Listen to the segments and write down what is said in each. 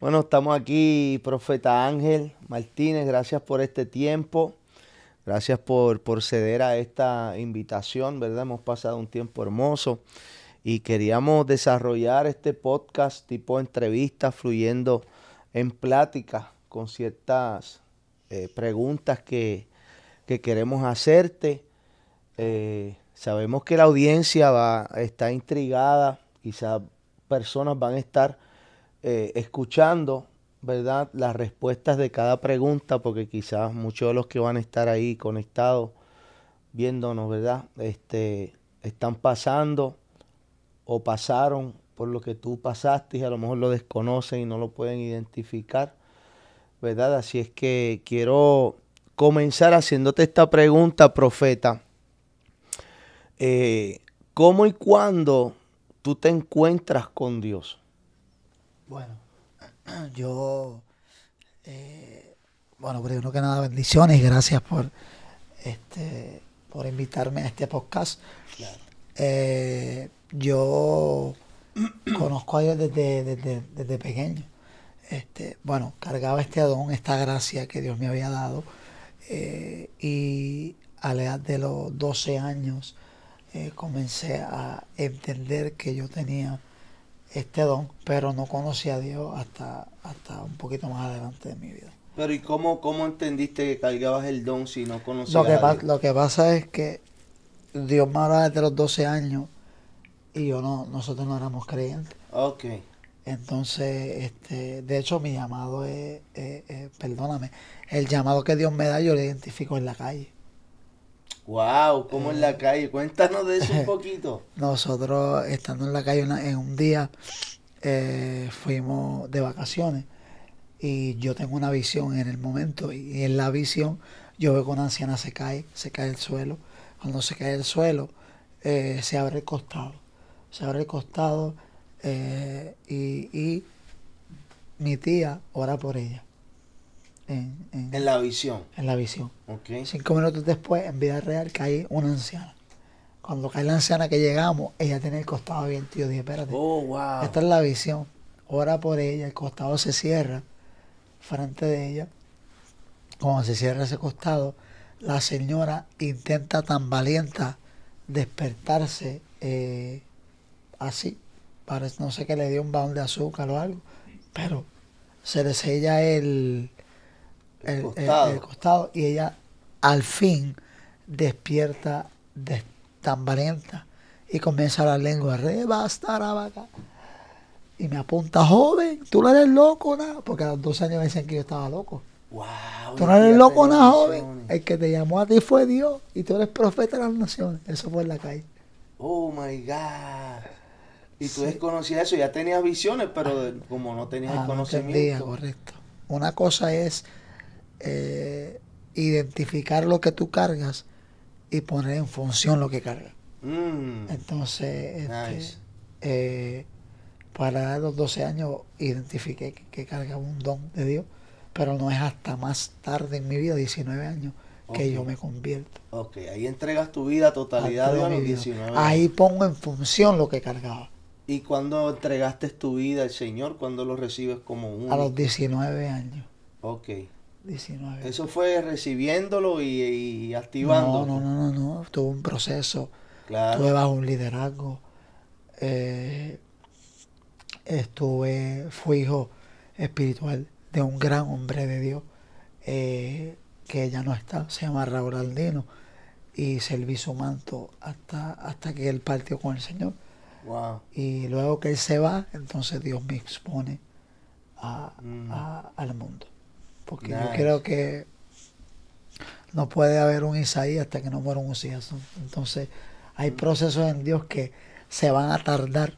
Bueno, estamos aquí, profeta Ángel Martínez, gracias por este tiempo, gracias por, ceder a esta invitación, ¿verdad? Hemos pasado un tiempo hermoso y queríamos desarrollar este podcast tipo entrevista, fluyendo en plática con ciertas eh, preguntas que, queremos hacerte. Eh, sabemos que la audiencia va, está intrigada, quizás personas van a estar eh, escuchando, ¿verdad? Las respuestas de cada pregunta, porque quizás muchos de los que van a estar ahí conectados, viéndonos, ¿verdad? Este, están pasando o pasaron por lo que tú pasaste y a lo mejor lo desconocen y no lo pueden identificar, ¿verdad? Así es que quiero comenzar haciéndote esta pregunta, profeta. Eh, ¿Cómo y cuándo tú te encuentras con Dios? Bueno, yo, eh, bueno, primero que nada, bendiciones gracias por, este, por invitarme a este podcast. Eh, yo conozco a Dios desde, pequeño. Este, bueno, cargaba este don, esta gracia que Dios me había dado. Eh, y a la edad de los 12 años eh, comencé a entender que yo tenía este don, pero no conocí a Dios hasta, hasta un poquito más adelante de mi vida. Pero ¿y cómo, entendiste que cargabas el don si no conocías lo que a Dios? Lo que pasa es que Dios me hablaba desde los 12 años y yo no, nosotros no éramos creyentes. Ok. Entonces, este, de hecho, mi llamado es, es, perdóname, el llamado que Dios me da yo lo identifico en la calle. Wow, ¿cómo en la eh. calle? Cuéntanos de eso un poquito. Nosotros estando en la calle en un día eh, fuimos de vacaciones y yo tengo una visión en el momento y, en la visión yo veo que una anciana se cae, se cae el suelo. Cuando se cae el suelo eh, se abre el costado, se abre el costado y mi tía ora por ella. En, la visión. En la visión. Cinco minutos después, en vida real, cae una anciana. Cuando cae la anciana que llegamos, ella tiene el costado abierto. Yo dije, espérate. Oh, esta es la visión. Ora por ella, el costado se cierra frente de ella. Cuando se cierra ese costado, la señora intenta tan valiente despertarse eh, así. Parece, no sé que le dio un baúl de azúcar o algo, pero se le sella el, el, costado. y ella al fin despierta tan valienta y comienza la lengua vaca y me apunta joven tú no eres loco nada porque a los dos años me decían que yo estaba loco tú no eres loco nada joven el que te llamó a ti fue Dios y tú eres profeta de las naciones eso fue en la calle oh my god y tú desconocías eso, ya tenías visiones, pero como no tenías el ah, conocimiento. correcto. Una cosa es eh, identificar lo que tú cargas y poner en función lo que cargas. Mm. Entonces, este, eh, para los 12 años identifiqué que, cargaba un don de Dios, pero no es hasta más tarde en mi vida, 19 años, que yo me convierto. Ok, ahí entregas tu vida totalidad de a 19 años. Ahí pongo en función lo que cargaba. ¿Y cuando entregaste tu vida al Señor? cuando lo recibes como un... A los 19 años. Ok. Eso fue recibiéndolo y, activando. No, no, no, no, no. Tuve un proceso. bajo un liderazgo. Eh, estuve, fui hijo espiritual de un gran hombre de Dios eh, que ya no está, se llama Raúl Aldino, y serví su manto hasta, hasta que él partió con el Señor. Y luego que él se va, entonces Dios me expone mm. al mundo porque yo creo que no puede haber un Isaías hasta que no muera un Usías. Entonces, hay mm. procesos en Dios que se van a tardar,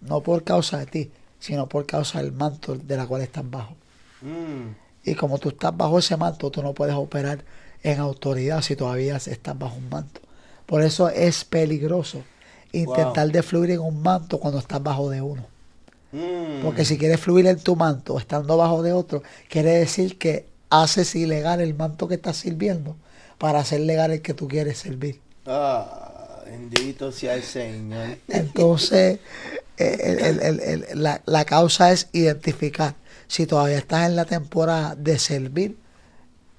no por causa de ti, sino por causa del manto de la cual estás bajo. Mm. Y como tú estás bajo ese manto, tú no puedes operar en autoridad si todavía estás bajo un manto. Por eso es peligroso intentar defluir de en un manto cuando estás bajo de uno. Porque si quieres fluir en tu manto estando bajo de otro, quiere decir que haces ilegal el manto que estás sirviendo para hacer legal el que tú quieres servir. Ah, bendito sea el Señor. Entonces, eh, la, la causa es identificar si todavía estás en la temporada de servir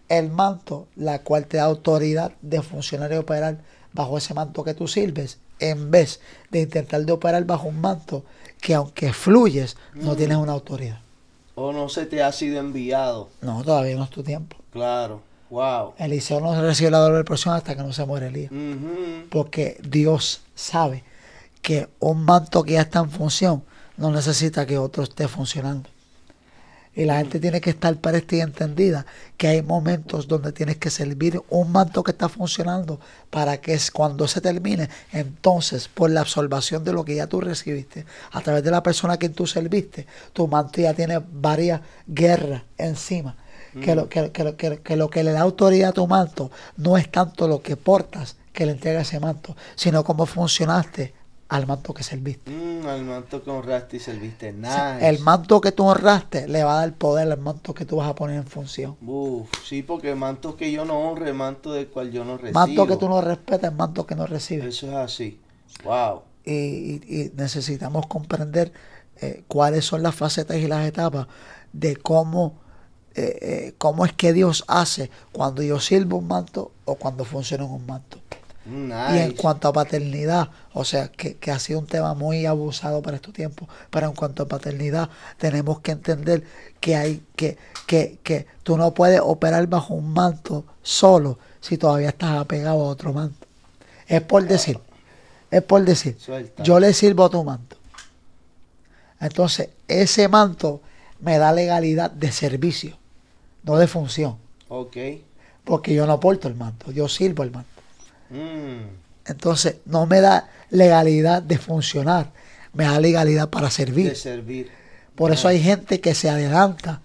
el manto, la cual te da autoridad de funcionar y operar bajo ese manto que tú sirves, en vez de intentar de operar bajo un manto que aunque fluyes, no mm. tienes una autoridad. O no se te ha sido enviado. No, todavía no es tu tiempo. Claro. Wow. Eliseo no recibe la doble presión hasta que no se muere Elías. Porque Dios sabe que un manto que ya está en función no necesita que otro esté funcionando. Y la gente tiene que estar para y entendida que hay momentos donde tienes que servir un manto que está funcionando para que cuando se termine, entonces por la absorbación de lo que ya tú recibiste, a través de la persona que tú serviste, tu manto ya tiene varias guerras encima. Que, mm. lo, que, que lo que le da autoridad a tu manto no es tanto lo que portas que le entrega ese manto, sino cómo funcionaste al manto que serviste. Mm, al manto que honraste y serviste. el manto que tú honraste le va a dar poder al manto que tú vas a poner en función. Uf, sí, porque el manto que yo no honre, manto del cual yo no recibo. Manto que tú no respetas, manto que no recibes. Eso es así. Wow. Y, necesitamos comprender eh, cuáles son las facetas y las etapas de cómo, eh, eh, cómo es que Dios hace cuando yo sirvo un manto o cuando funciona un manto. Mm, y en cuanto a paternidad, o sea, que, ha sido un tema muy abusado para estos tiempos, pero en cuanto a paternidad, tenemos que entender que hay que, que, que tú no puedes operar bajo un manto solo si todavía estás apegado a otro manto. Es por decir, es por decir, yo le sirvo a tu manto. Entonces, ese manto me da legalidad de servicio, no de función. Porque yo no aporto el manto, yo sirvo el manto. Mm. Entonces, no me da legalidad de funcionar, me da legalidad para servir. Por eso hay gente que se adelanta,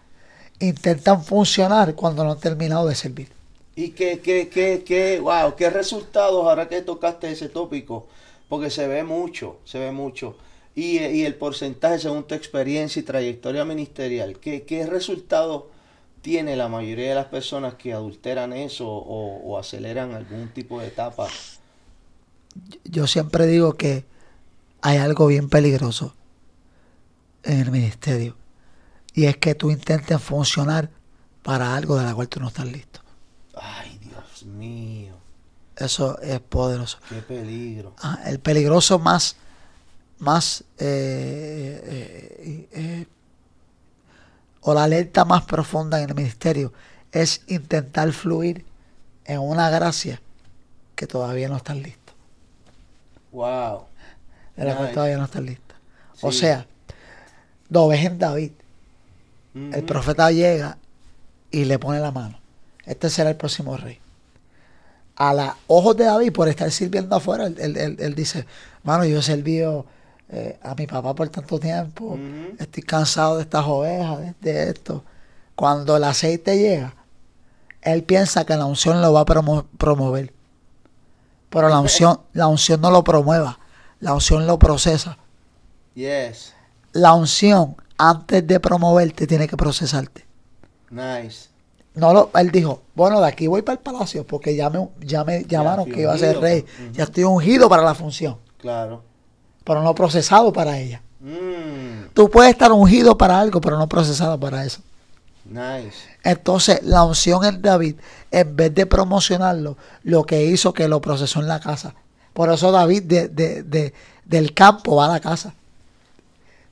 intentan funcionar cuando no han terminado de servir. Y qué, qué, qué, qué, wow, qué resultados ahora que tocaste ese tópico, porque se ve mucho, se ve mucho. Y, el porcentaje según tu experiencia y trayectoria ministerial, ¿qué, qué resultados tiene la mayoría de las personas que adulteran eso o, aceleran algún tipo de etapa. Yo siempre digo que hay algo bien peligroso en el ministerio y es que tú intentes funcionar para algo de la cual tú no estás listo. Ay, Dios mío. Eso es poderoso. Qué peligro. Ah, el peligroso más, más eh, eh, eh, o la alerta más profunda en el ministerio es intentar fluir en una gracia que todavía no está listo. Wow. todavía no está lista. O sea, lo ves en David. Mm-hmm. El profeta llega y le pone la mano. Este será el próximo rey. A los ojos de David, por estar sirviendo afuera, él, dice, mano, yo he servido eh, a mi papá por tanto tiempo, estoy cansado de estas ovejas, de, esto. Cuando el aceite llega, él piensa que la unción lo va a promover. Pero la unción, la unción no lo promueva, la unción lo procesa. Yes. La unción, antes de promoverte, tiene que procesarte. Nice. No lo, él dijo, bueno, de aquí voy para el palacio porque ya me, ya me llamaron que iba a ser rey. Pues. Ya estoy ungido para la función. Claro pero no procesado para ella. Mm. Tú puedes estar ungido para algo, pero no procesado para eso. Entonces, la unción en David, en vez de promocionarlo, lo que hizo que lo procesó en la casa. Por eso David de, del campo va a la casa.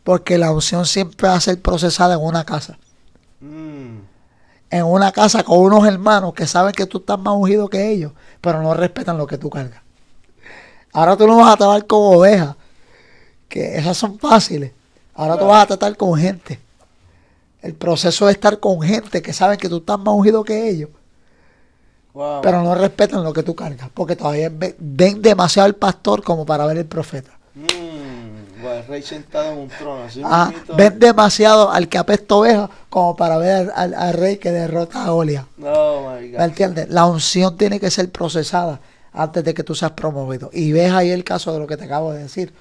Porque la unción siempre va a ser procesada en una casa. Mm. En una casa con unos hermanos que saben que tú estás más ungido que ellos, pero no respetan lo que tú cargas. Ahora tú no vas a trabajar con ovejas, que esas son fáciles. Ahora tú vas a tratar con gente. El proceso es estar con gente que saben que tú estás más ungido que ellos. Pero no respetan lo que tú cargas, porque todavía ven demasiado al pastor como para ver el profeta. ven demasiado al que apesta oveja como para ver al, rey que derrota a Olia. No, ¿Me entiendes? La unción tiene que ser procesada antes de que tú seas promovido. Y ves ahí el caso de lo que te acabo de decir.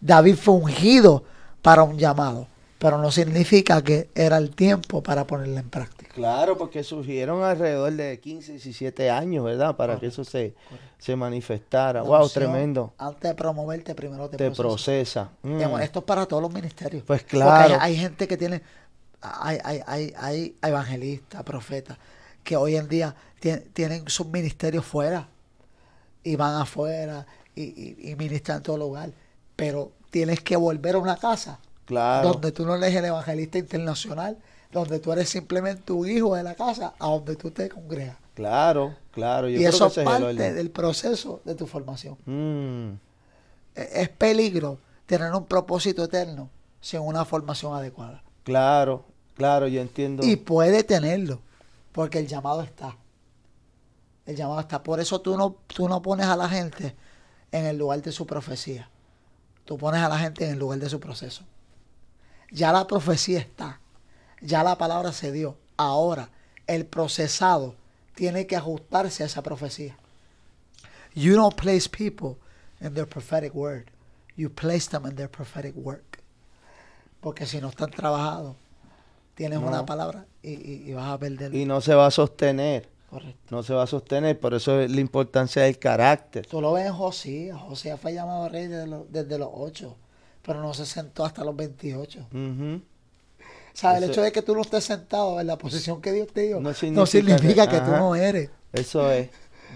David fue ungido para un llamado, pero no significa que era el tiempo para ponerlo en práctica. Claro, porque surgieron alrededor de 15, 17 años, ¿verdad? Para que eso se, se manifestara. wow, tremendo. Antes de promoverte, primero te, procesa. Mm. Esto es para todos los ministerios. Pues claro. hay, gente que tiene, hay, hay, hay evangelistas, profetas, que hoy en día tienen, sus ministerios fuera y van afuera y, y, y ministran en todo lugar pero tienes que volver a una casa claro. donde tú no eres el evangelista internacional, donde tú eres simplemente tu hijo de la casa a donde tú te congregas. Claro, claro. y eso es parte del proceso de tu formación. Mm. E-, es peligro tener un propósito eterno sin una formación adecuada. Claro, claro, yo entiendo. Y puede tenerlo, porque el llamado está. El llamado está. Por eso tú no, tú no pones a la gente en el lugar de su profecía tú pones a la gente en el lugar de su proceso. Ya la profecía está, ya la palabra se dio. Ahora el procesado tiene que ajustarse a esa profecía. You don't place people in their prophetic word. You place them in their prophetic work. Porque si no están trabajados, tienes una palabra y, y, y, vas a perder. Y no se va a sostener. No se va a sostener, por eso es la importancia del carácter. Tú lo ves en Josías. Josías fue llamado rey desde, los 8, pero no se sentó hasta los 28. O sea, el hecho de que tú no estés sentado en la posición que Dios te dio no significa, que, tú no eres. Eso es.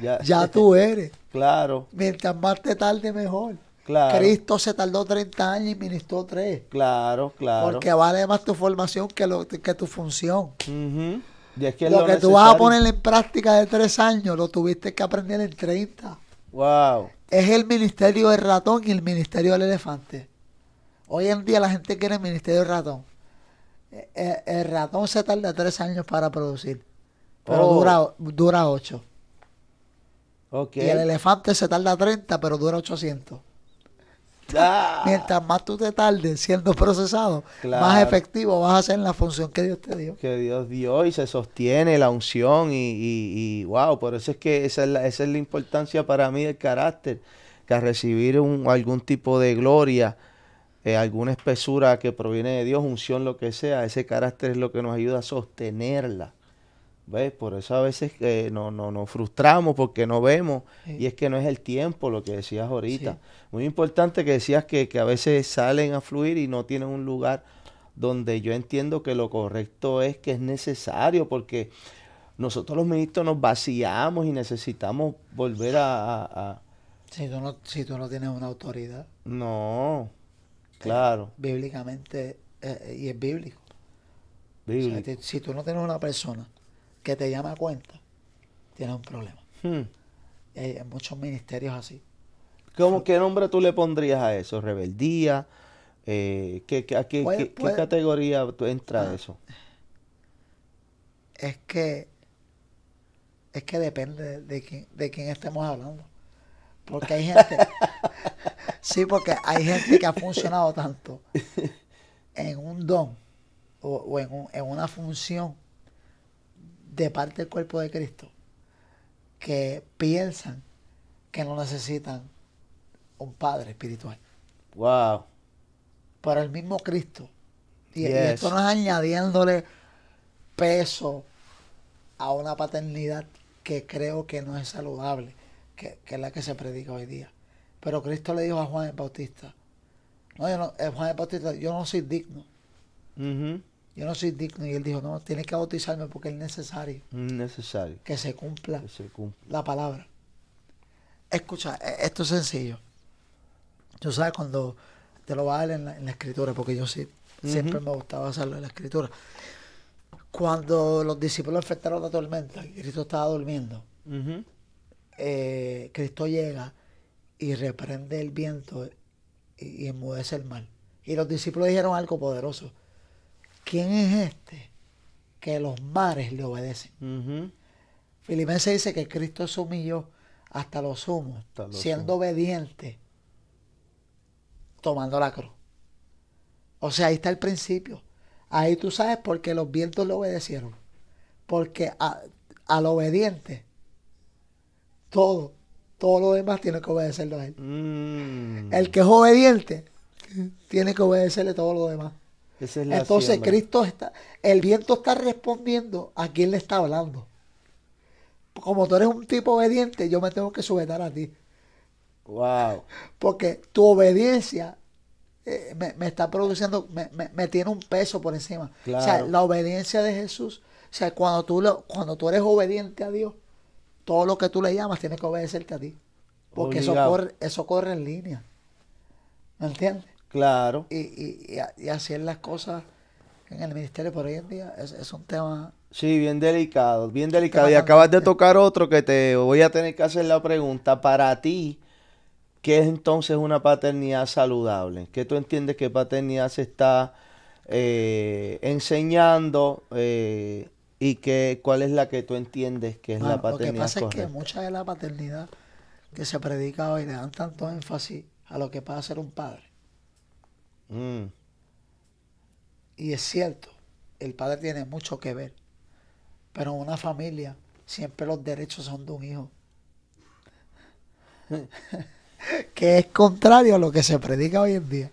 Ya, eh, tú eres. Claro. Mientras más te tarde, mejor. Claro. Cristo se tardó 30 años y ministró tres. Claro, claro. Porque vale más tu formación que, lo, que tu función lo, que tú vas a poner en práctica de tres años, lo tuviste que aprender en 30. Wow. Es el ministerio del ratón y el ministerio del elefante. Hoy en día la gente quiere el ministerio del ratón. Eh, eh, el, ratón se tarda tres años para producir, pero oh. dura, ocho. Okay. Y el elefante se tarda 30, pero dura 800. Mientras más tú te tardes siendo procesado, más efectivo vas a ser en la función que Dios te dio. Que Dios dio y se sostiene la unción y, wow, por eso es que esa es, la, esa es la importancia para mí del carácter, que a recibir un, algún tipo de gloria, eh, alguna espesura que proviene de Dios, unción, lo que sea, ese carácter es lo que nos ayuda a sostenerla. ¿Ves? Por eso a veces que no, nos frustramos porque no vemos y es que no es el tiempo lo que decías ahorita. Muy importante que decías que, a veces salen a fluir y no tienen un lugar donde yo entiendo que lo correcto es que es necesario porque nosotros los ministros nos vaciamos y necesitamos volver a... Si, tú no, tienes una autoridad. No, claro. Bíblicamente, eh, y es bíblico. si tú no tienes una persona que te llama a cuenta, tiene un problema. en hmm. muchos ministerios así. ¿Qué nombre tú le pondrías a eso? ¿Rebeldía? Eh, ¿qué, qué, qué, pues, pues, categoría entra ah, eso? Es que es que depende de, quién, estemos hablando. Porque hay gente, sí, porque hay gente que ha funcionado tanto en un don o, en, en una función de parte del cuerpo de Cristo que piensan que no necesitan un padre espiritual. Wow. Para el mismo Cristo. Y, esto no es añadiéndole peso a una paternidad que creo que no es saludable, que, es la que se predica hoy día. Pero Cristo le dijo a Juan el Bautista, no, yo no, eh, Juan el Bautista, yo no soy digno. Mm-hmm yo no soy digno. Y él dijo, no, tienes que bautizarme porque es necesario. Necesario. Que se cumpla, se la palabra. Escucha, e, esto es sencillo. Tú sabes cuando te lo va a dar en la, escritura, porque yo siempre me gustaba hacerlo en la escritura. Cuando los discípulos enfrentaron la tormenta, Cristo estaba durmiendo, eh, Cristo llega y reprende el viento y, y enmudece el mal. Y los discípulos dijeron algo poderoso. ¿quién es este que los mares le obedecen? Filipenses dice que Cristo es humilló hasta lo sumo, siendo obediente, tomando la cruz. O sea, ahí está el principio. Ahí tú sabes por qué los vientos le obedecieron. Porque al obediente, todo, todo lo demás tiene que obedecerlo a él. Mm. El que es obediente, tiene que obedecerle todo lo demás. Entonces Cristo está, el viento está respondiendo a quien le está hablando. Como tú eres un tipo obediente, yo me tengo que sujetar a ti. Wow. Porque tu obediencia eh, me, está produciendo, me, tiene un peso por encima. O sea, la obediencia de Jesús, o sea, cuando tú, lo, cuando tú eres obediente a Dios, todo lo que tú le llamas tiene que obedecerte a ti. Porque eso eso corre en línea. ¿Me entiendes? Claro. Y, y, y hacer las cosas en el ministerio por hoy en día es, es un tema... Sí, bien delicado, bien delicado. Y acabas de tocar otro que te voy a tener que hacer la pregunta. Para ti, ¿qué es entonces una paternidad saludable? ¿Qué tú entiendes que paternidad se está eh, enseñando eh, y que, cuál es la que tú entiendes que es la paternidad? Lo que pasa es que mucha de la paternidad que se predica hoy le dan tanto énfasis a lo que puede ser un padre. Mm. Y es cierto, el padre tiene mucho que ver, pero en una familia siempre los derechos son de un hijo. que es contrario a lo que se predica hoy en día.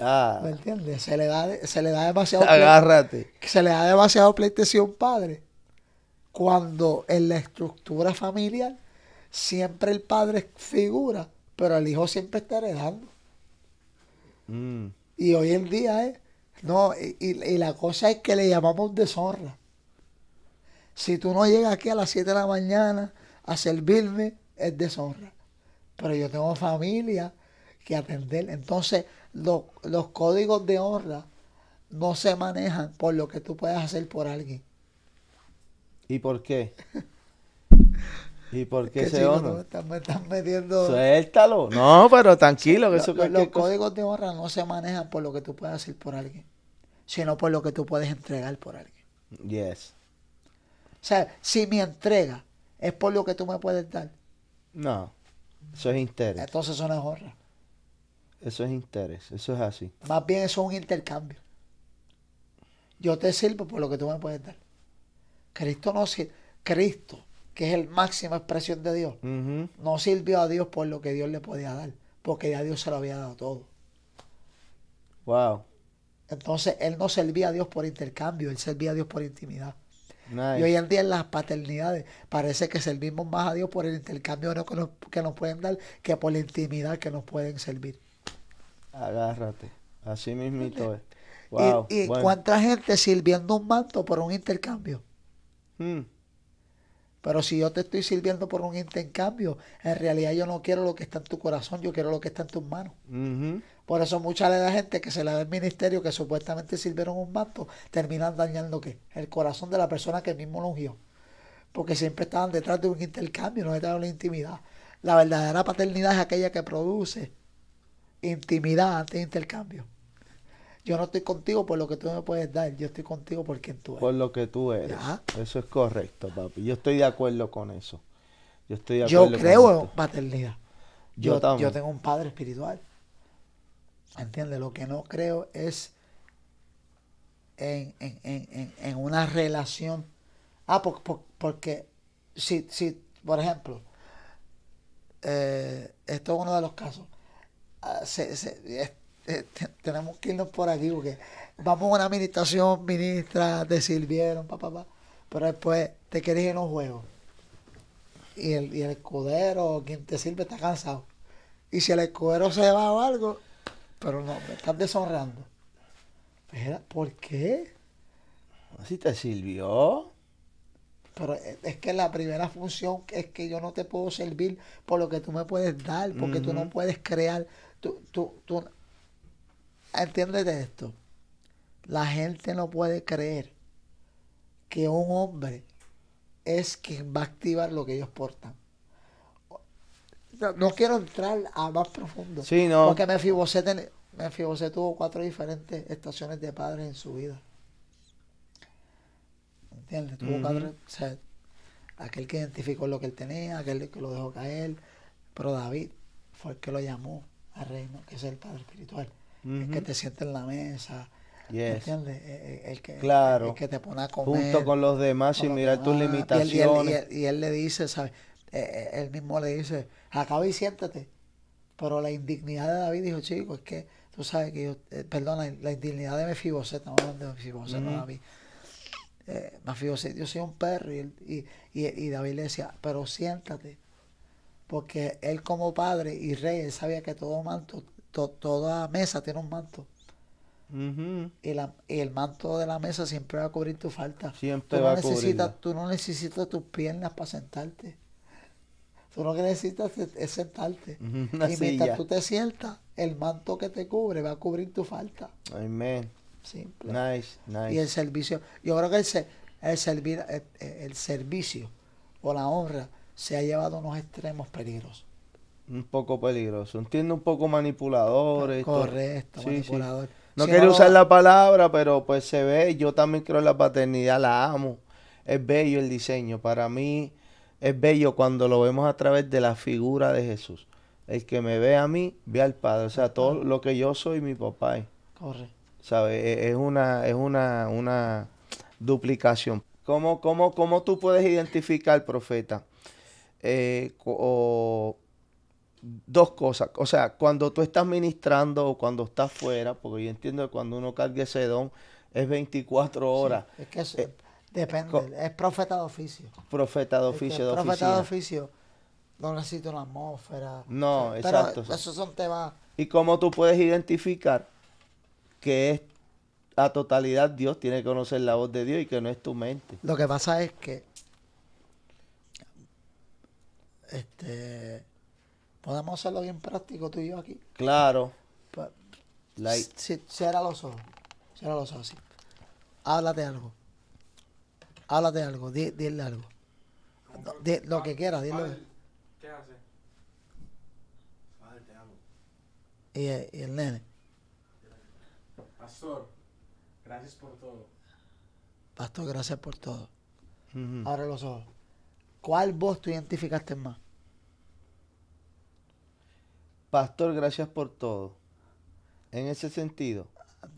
Ah. ¿Me entiendes? Se le da, se le da demasiado Agárrate. se le da demasiado pleitesía a un padre. Cuando en la estructura familiar siempre el padre figura, pero el hijo siempre está heredando. Mm. Y hoy en día es, no, y, la cosa es que le llamamos deshonra. Si tú no llegas aquí a las 7 de la mañana a servirme, es deshonra. Pero yo tengo familia que atender. Entonces, los códigos de honra no se manejan por lo que tú puedas hacer por alguien. ¿Y por qué? ¿Y por qué, se ese están metiendo. Suéltalo. No, pero tranquilo. Que los códigos de honra no se manejan por lo que tú puedes hacer por alguien, sino por lo que tú puedes entregar por alguien. Yes. O sea, si mi entrega es por lo que tú me puedes dar. No, eso es interés. Entonces eso no es honra. Eso es interés, eso es así. Más bien eso es un intercambio. Yo te sirvo por lo que tú me puedes dar. Cristo no sirve. Cristo que es el máxima expresión de Dios, no sirvió a Dios por lo que Dios le podía dar, porque ya Dios se lo había dado todo. Wow. Entonces él no servía a Dios por intercambio, él servía a Dios por intimidad. Y hoy en día en las paternidades parece que servimos más a Dios por el intercambio que nos, que nos pueden dar que por la intimidad que nos pueden servir. Agárrate, así mismito es. Wow. ¿Y, cuánta gente sirviendo un manto por un intercambio? Hmm. Pero si yo te estoy sirviendo por un intercambio, en realidad yo no quiero lo que está en tu corazón, yo quiero lo que está en tus manos. Por eso mucha de la gente que se la da el ministerio, que supuestamente sirvieron un manto, terminan dañando ¿qué? el corazón de la persona que mismo lo ungió. Porque siempre estaban detrás de un intercambio, no detrás de una intimidad. La verdadera paternidad es aquella que produce intimidad antes de intercambio. Yo no estoy contigo por lo que tú me puedes dar, yo estoy contigo por quien tú eres. Por lo que tú eres. Eso es correcto, papi. Yo estoy de acuerdo con eso. Yo estoy de acuerdo. Yo creo en paternidad. Yo, tengo un padre espiritual. ¿Entiendes? Lo que no creo es en, una relación. Ah, porque si, si, por ejemplo, eh, esto es uno de los casos. Ah, se, tenemos que irnos por aquí porque vamos a una administración, ministra, te sirvieron, papá, papá. Pero después te querés en los juegos. Y el, y el escudero, quien te sirve, está cansado. Y si el escudero se va o algo, pero no, me estás deshonrando. ¿Por qué? Si te sirvió. Pero es que la primera función es que yo no te puedo servir por lo que tú me puedes dar, porque tú no puedes crear. Tú, tú, tú, entiéndete esto. La gente no puede creer que un hombre es quien va a activar lo que ellos portan. No, quiero entrar a más profundo. Porque me fijo tuvo cuatro diferentes estaciones de padres en su vida. ¿Entiendes? Tuvo un padre aquel que identificó lo que él tenía, aquel que lo dejó caer. Pero David fue el que lo llamó al reino, que es el padre espiritual el que te siente en la mesa. ¿Entiendes? E, e, el, que, claro. que, te pone a comer. Junto con los demás y mirar tus limitaciones. Y él, le dice, ¿sabes? Eh, eh, él mismo le dice, acaba y siéntate. Pero la indignidad de David dijo, chico, es que tú sabes que yo, eh, perdona, la indignidad de Mefiboset, no de Mefiboset, no David. Eh, Mefiboset, yo soy un perro. Y, y, David le decía, pero siéntate. Porque él como padre y rey, él sabía que todo manto toda mesa tiene un manto. y, el manto de la mesa siempre va a cubrir tu falta. Siempre tú no necesitas, Tú no necesitas tus piernas para sentarte. Tú lo que necesitas es sentarte. y mientras tú te sientas, el manto que te cubre va a cubrir tu falta. Amén. Simple. Y el servicio. Yo creo que el, eh, eh, el servicio o la honra se ha llevado a unos extremos peligros un poco peligroso. Entiendo un poco manipuladores. Correcto, manipulador. No quiero usar la palabra, pero pues se ve. Yo también creo en la paternidad, la amo. Es bello el diseño. Para mí es bello cuando lo vemos a través de la figura de Jesús. El que me ve a mí, ve al Padre. O sea, todo lo que yo soy, mi papá Corre. Correcto. ¿Sabes? E-, es una, es una, duplicación. ¿Cómo, cómo, ¿Cómo tú puedes identificar, profeta, eh, o dos cosas. O sea, cuando tú estás ministrando o cuando estás fuera, porque yo entiendo que cuando uno cargue ese don es 24 horas. es que eh, depende, es profeta de oficio. Profeta de oficio, Profeta de oficio, no necesito una atmósfera. No, exacto. esos son temas. ¿Y cómo tú puedes identificar que es a totalidad Dios tiene que conocer la voz de Dios y que no es tu mente? Lo que pasa es que. Este Podemos hacerlo bien práctico tú y yo aquí. Claro. cierra los ojos. Cierra los ojos Háblate algo. Háblate algo. Di, dile algo. lo que quieras. Dile. ¿Qué hace? Padre, algo. Y, el, nene. Pastor, gracias por todo. Pastor, gracias por todo. Abre los ojos. ¿Cuál voz tú identificaste más? Pastor, gracias por todo. En ese sentido.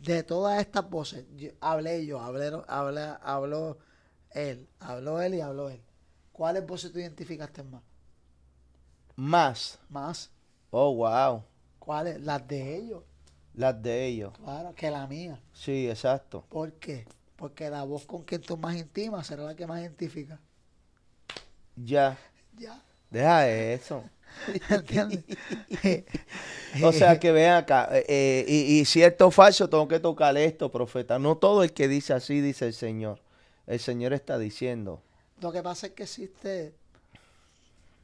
De todas estas voces, hablé yo, hablé, habló él, habló él y habló él. ¿Cuáles voces tú identificaste más? Más. Más. Oh, wow. ¿Cuáles? Las de ellos. Las de ellos. Claro, que la mía. Sí, exacto. ¿Por qué? Porque la voz con quien tú más intimas será la que más identifica. Ya. Ya. Deja eso. o sea que vean acá, eh, eh, y, cierto si falso, tengo que tocar esto, profeta. No todo el que dice así dice el Señor. El Señor está diciendo. Lo que pasa es que existe,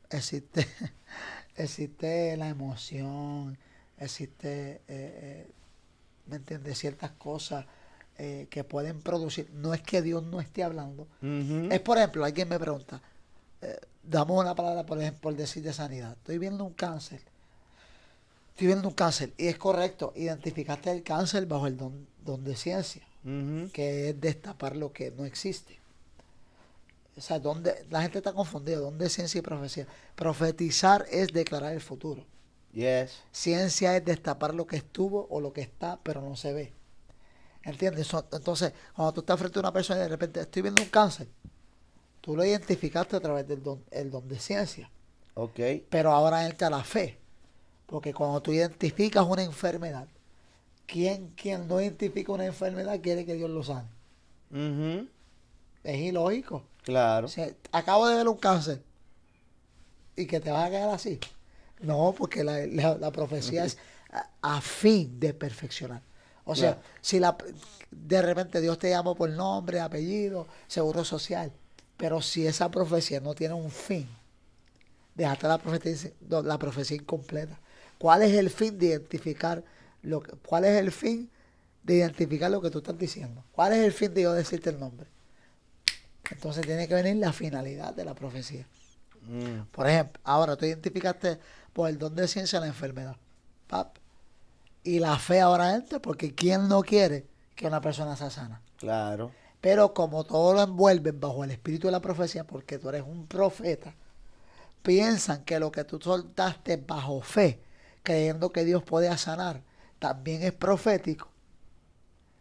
existe, existe la emoción, existe, eh, ¿me entiendes? Ciertas cosas que pueden producir. No es que Dios no esté hablando. Es por ejemplo, alguien me pregunta, eh, damos una palabra, por ejemplo, el decir de sanidad. Estoy viendo un cáncer. Estoy viendo un cáncer. Y es correcto, identificaste el cáncer bajo el don, de ciencia, que es destapar lo que no existe. O sea, donde, la gente está confundida. donde ciencia y profecía? Profetizar es declarar el futuro. Yes. Ciencia es destapar lo que estuvo o lo que está, pero no se ve. ¿Entiendes? Entonces, cuando tú estás frente a una persona y de repente estoy viendo un cáncer, tú lo identificaste a través del don, el don de ciencia. Ok. Pero ahora entra la fe. Porque cuando tú identificas una enfermedad, quien, no identifica una enfermedad quiere que Dios lo sane. Es ilógico. Claro. O acabo de ver un cáncer y que te vas a quedar así. No, porque la, profecía es a, fin de perfeccionar. O sea, si la, de repente Dios te llama por nombre, apellido, seguro social pero si esa profecía no tiene un fin, dejaste la profecía, la incompleta. ¿Cuál es el fin de identificar lo que, cuál es el fin de identificar lo que tú estás diciendo? ¿Cuál es el fin de yo decirte el nombre? Entonces tiene que venir la finalidad de la profecía. Mm. Por ejemplo, ahora tú identificaste por el don de ciencia la enfermedad. Pap. Y la fe ahora entra porque ¿quién no quiere que una persona sea sana? Claro. Pero como todo lo envuelven bajo el espíritu de la profecía, porque tú eres un profeta, piensan que lo que tú soltaste bajo fe, creyendo que Dios podía sanar, también es profético.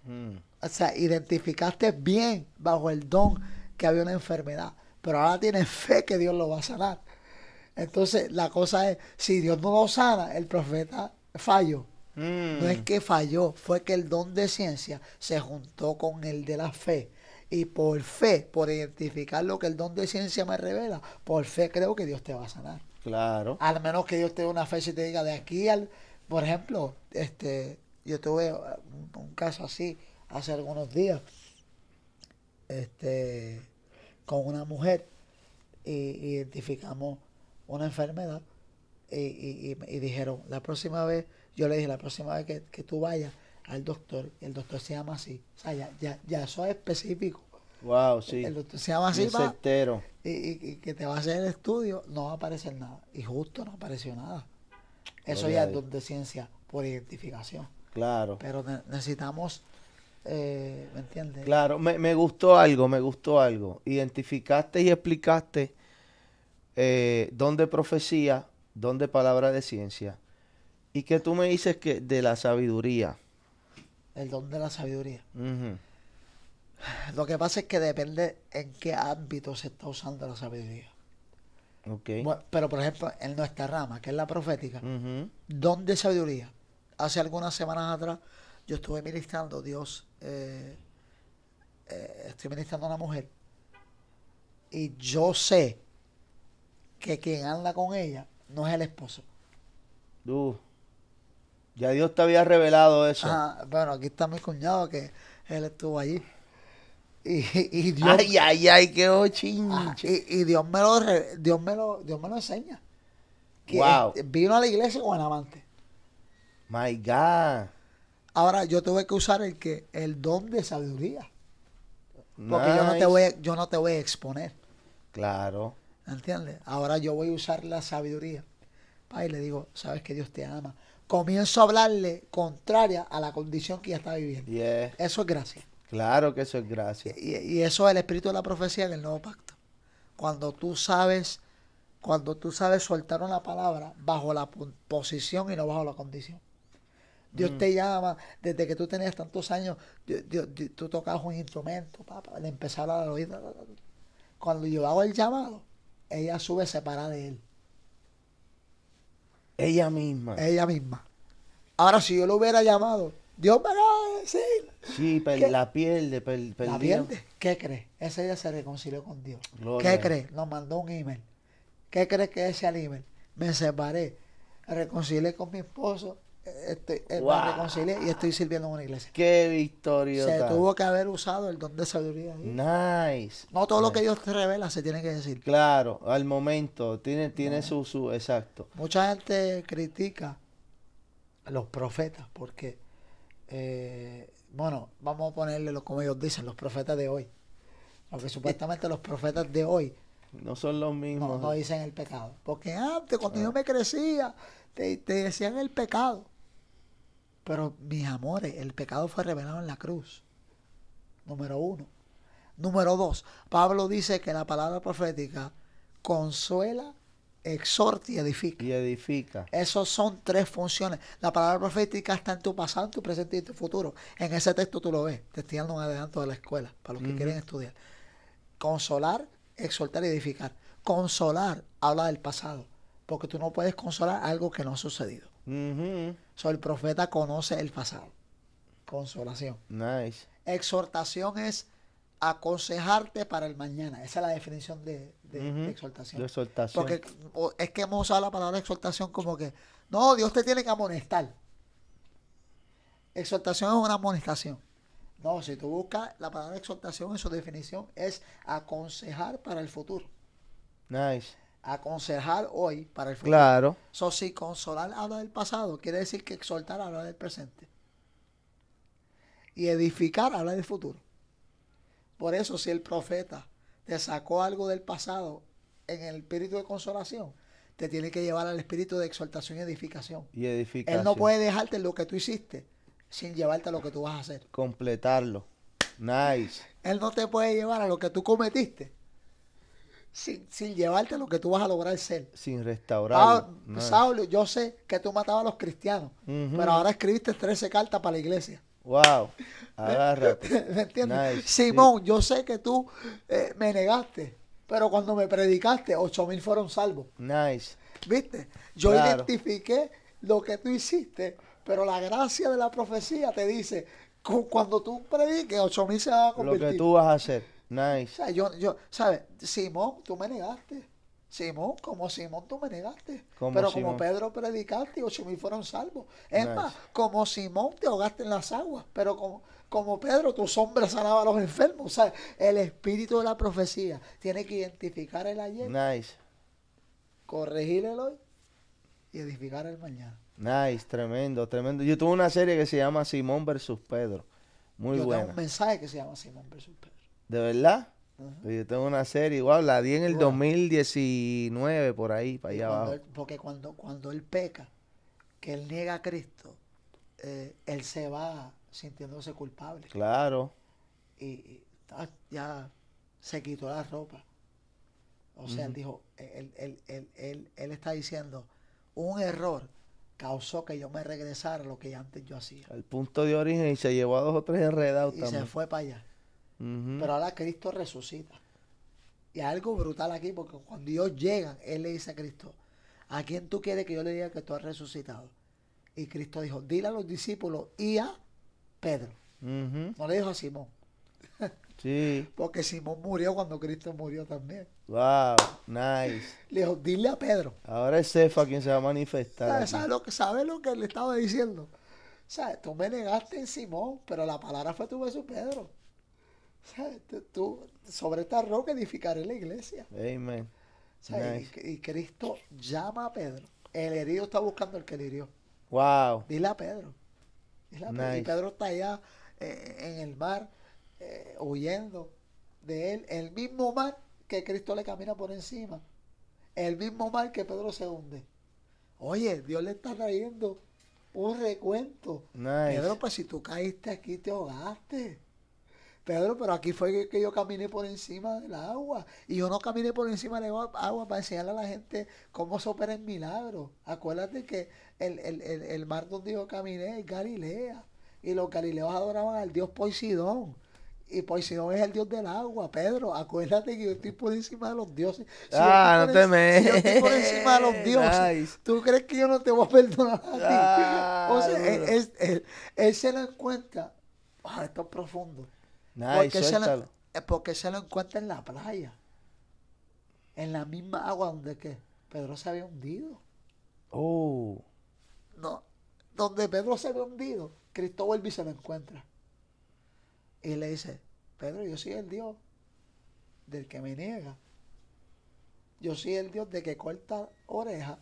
Mm. O sea, identificaste bien bajo el don que había una enfermedad, pero ahora tienes fe que Dios lo va a sanar. Entonces, la cosa es, si Dios no lo sana, el profeta falló. No mm. es que falló, fue que el don de ciencia se juntó con el de la fe y por fe, por identificar lo que el don de ciencia me revela, por fe creo que Dios te va a sanar. Claro. Al menos que Dios te dé una fe y te diga de aquí al, por ejemplo, este, yo tuve un, caso así hace algunos días, este, con una mujer y identificamos una enfermedad y, y, dijeron la próxima vez, yo le dije la próxima vez que tú vayas al doctor, el doctor se llama así. O sea, ya, eso es específico. Wow, sí. El doctor se llama así. Para, y, que te va a hacer el estudio, no va a aparecer nada. Y justo no apareció nada. Eso ya es don de ciencia por identificación. Claro. Pero necesitamos, eh, ¿me entiendes? Claro, me, gustó algo, me gustó algo. Identificaste y explicaste eh, dónde profecía, dónde palabra de ciencia. Y que tú me dices que de la sabiduría el don de la sabiduría. Lo que pasa es que depende en qué ámbito se está usando la sabiduría. pero, por ejemplo, en nuestra rama, que es la profética, ¿dónde don sabiduría. Hace algunas semanas atrás yo estuve ministrando, Dios, eh, eh, estoy ministrando a una mujer y yo sé que quien anda con ella no es el esposo. Ya Dios te había revelado eso. bueno, aquí está mi cuñado que él estuvo allí. Y, Dios, ay, ay, ay, qué ojo y, Dios me lo Dios me lo, Dios me enseña. Este, vino a la iglesia con amante. My God. Ahora yo tuve que usar el que el don de sabiduría. Porque yo no te voy a, yo no te voy a exponer. Claro. ¿Entiendes? Ahora yo voy a usar la sabiduría. Pa, y le digo, sabes que Dios te ama comienzo a hablarle contraria a la condición que ya está viviendo. Eso es gracia. Claro que eso es gracia. Y, eso es el espíritu de la profecía en el nuevo pacto. Cuando tú sabes, cuando tú sabes soltar una palabra bajo la posición y no bajo la condición. Dios mm. te llama, desde que tú tenías tantos años, tú tocabas un instrumento, papá, le empezaba a hablar oído. Cuando yo hago el llamado, ella sube separada de él. Ella misma. Ella misma. Ahora, si yo lo hubiera llamado, Dios me va a decir. Sí, pero la pierde, de La ¿Qué cree? Esa ella se reconcilió con Dios. ¿Qué cree? Nos mandó un email. ¿Qué cree que ese email? Me separé. Reconcilié con mi esposo este, eh, y estoy sirviendo en una iglesia. Qué victorioso Se tuvo que haber usado el don de sabiduría. Nice. No todo lo que Dios te revela se tiene que decir. Claro, al momento. Tiene, tiene su, su, exacto. Mucha gente critica a los profetas porque, eh, bueno, vamos a ponerle como ellos dicen, los profetas de hoy. porque supuestamente los profetas de hoy no son los mismos. No, dicen el pecado. Porque antes, cuando yo ah. me crecía, te decían el pecado. Pero mis amores, el pecado fue revelado en la cruz. Número uno. Número dos, Pablo dice que la palabra profética consuela, exhorta y edifica. Y edifica. Esas son tres funciones. La palabra profética está en tu pasado, en tu presente y en tu futuro. En ese texto tú lo ves. Te estoy dando un adelanto de la escuela para los que quieren estudiar. Consolar, exhortar y edificar. Consolar habla del pasado, porque tú no puedes consolar algo que no ha sucedido el profeta conoce el pasado. Consolación. Nice. Exhortación es aconsejarte para el mañana. Esa es la definición de, exhortación. Porque es que hemos usado la palabra exhortación como que, no, Dios te tiene que amonestar. Exhortación es una amonestación. No, si tú buscas la palabra exhortación en su definición es aconsejar para el futuro. Nice aconsejar hoy para el futuro. Claro. So, si consolar habla del pasado, quiere decir que exhortar habla del presente. Y edificar habla del futuro. Por eso, si el profeta te sacó algo del pasado en el espíritu de consolación, te tiene que llevar al espíritu de exhortación y edificación. Y edificación. Él no puede dejarte lo que tú hiciste sin llevarte a lo que tú vas a hacer. Completarlo. Nice. Él no te puede llevar a lo que tú cometiste sin, sin llevarte lo que tú vas a lograr ser. Sin restaurar. yo sé que tú matabas a los cristianos, pero ahora escribiste 13 cartas para la iglesia. Wow, agárrate. Simón, yo sé que tú eh, me negaste, pero cuando me predicaste, ocho mil fueron salvos. Nice. ¿Viste? Yo identifiqué lo que tú hiciste, pero la gracia de la profecía te dice, cuando tú prediques, ocho mil se van a convertir. Lo que tú vas a hacer. Nice. O sea, yo, yo, ¿sabes? Simón, tú me negaste. Simón, como Simón tú me negaste. pero como Pedro predicaste y fueron salvos. Es más, como Simón te ahogaste en las aguas, pero como, como Pedro tu sombra sanaba a los enfermos. sea, El espíritu de la profecía tiene que identificar el ayer, nice. corregir el hoy y edificar el mañana. Nice, tremendo, tremendo. Yo tuve una serie que se llama Simón versus Pedro. Muy yo buena. Tengo un mensaje que se llama Simón versus Pedro. ¿De verdad? Pues yo tengo una serie, igual la di en el 2019, por ahí, para allá abajo. porque cuando, cuando él peca, que él niega a Cristo, eh, él se va sintiéndose culpable. Claro. Y, ah, ya se quitó la ropa. O sea, él dijo, eh, él, está diciendo, un error causó que yo me regresara a lo que antes yo hacía. Al punto de origen y se llevó a dos o tres enredados y se fue para allá. Pero ahora Cristo resucita. Y hay algo brutal aquí, porque cuando Dios llega, Él le dice a Cristo, ¿a quién tú quieres que yo le diga que tú has resucitado? Y Cristo dijo, dile a los discípulos y a Pedro. No le dijo a Simón. sí. Porque Simón murió cuando Cristo murió también. Wow, nice. Le dijo, dile a Pedro. Ahora es Cefa quien se va a manifestar. ¿sabes lo, que, ¿Sabe lo que le estaba diciendo? O sea, tú me negaste en Simón, pero la palabra fue tu beso, Pedro. Tú, sobre esta roca edificaré la iglesia. Y, Cristo llama a Pedro. El herido está buscando al que le hirió. Dile a Pedro. Y Pedro está allá eh, en el mar, eh, huyendo de él. El mismo mar que Cristo le camina por encima. El mismo mar que Pedro se hunde. Oye, Dios le está trayendo un recuento. Pedro, pues si tú caíste aquí, te ahogaste. Pedro, pero aquí fue que yo caminé por encima del agua. Y yo no caminé por encima del agua para enseñarle a la gente cómo se opera el milagro. Acuérdate que el, el, el, el mar donde yo caminé es Galilea. Y los galileos adoraban al dios Poisidón. Y Poisidón es el dios del agua, Pedro. Acuérdate que yo estoy por encima de los dioses. ah, no te yo estoy por encima de los dioses. ¿Tú crees que yo no te voy a perdonar a ti? Ah, él, se le cuenta. Ah, esto es profundo. Eh, porque, se lo, encuentra en la playa. En la misma agua donde que Pedro se había hundido. Oh. No, donde Pedro se había hundido, Cristo vuelve y se lo encuentra. Y le dice, Pedro, yo soy el Dios del que me niega. Yo soy el Dios de que corta oreja.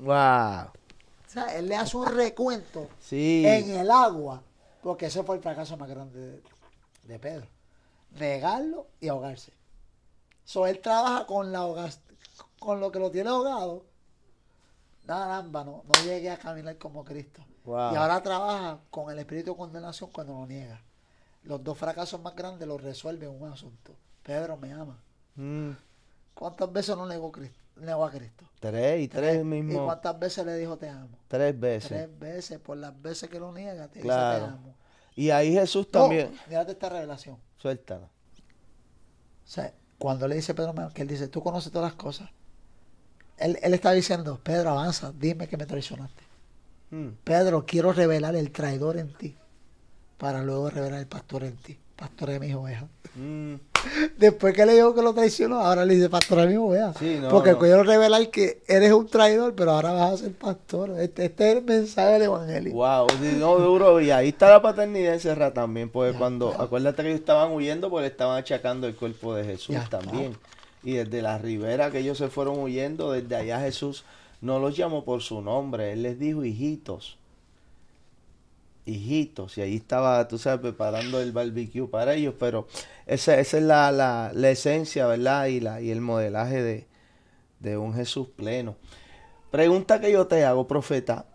Wow. O sea, él le hace un recuento en el agua, porque ese fue el fracaso más grande de él de Pedro. Negarlo y ahogarse. So, él trabaja con, la con lo que lo tiene ahogado. Caramba, no, no llegué a caminar como Cristo. Y ahora trabaja con el espíritu de condenación cuando lo niega. Los dos fracasos más grandes los resuelve en un asunto. Pedro me ama. Mm. ¿Cuántas veces no negó, Cristo, negó a Cristo? Tres y tres, mismo. ¿Y cuántas veces le dijo te amo? Tres veces. Tres veces. Por las veces que lo niega, te dice te amo. Y ahí Jesús también. No, esta revelación. Suéltala. O sea, cuando le dice Pedro, que él dice, tú conoces todas las cosas. Él, está diciendo, Pedro, avanza, dime que me traicionaste. Hmm. Pedro, quiero revelar el traidor en ti para luego revelar el pastor en ti, pastor de mis ovejas. Hmm. Después que le dijo que lo traicionó, ahora le dice pastor a mismo, vea. Porque quiero revelar que eres un traidor, pero ahora vas a ser pastor. Este, este es el mensaje del evangelio. Wow, no, duro. Y ahí está la paternidad encerrada también, porque cuando, acuérdate que ellos estaban huyendo porque estaban achacando el cuerpo de Jesús también. Y desde la ribera que ellos se fueron huyendo, desde allá Jesús no los llamó por su nombre, él les dijo hijitos hijitos y ahí estaba, tú sabes, preparando el barbecue para ellos, pero esa, es la, esencia, ¿verdad? Y, la, y el modelaje de, de, un Jesús pleno. Pregunta que yo te hago, profeta,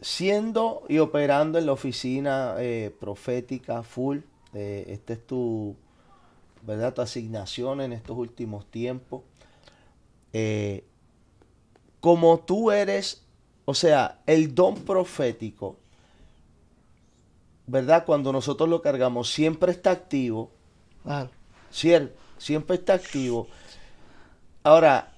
siendo y operando en la oficina eh, profética full, eh, esta es tu, ¿verdad? Tu asignación en estos últimos tiempos. Eh, como tú eres, o sea, el don profético, ¿verdad? Cuando nosotros lo cargamos, siempre está activo. Claro. Siempre, está activo. Ahora,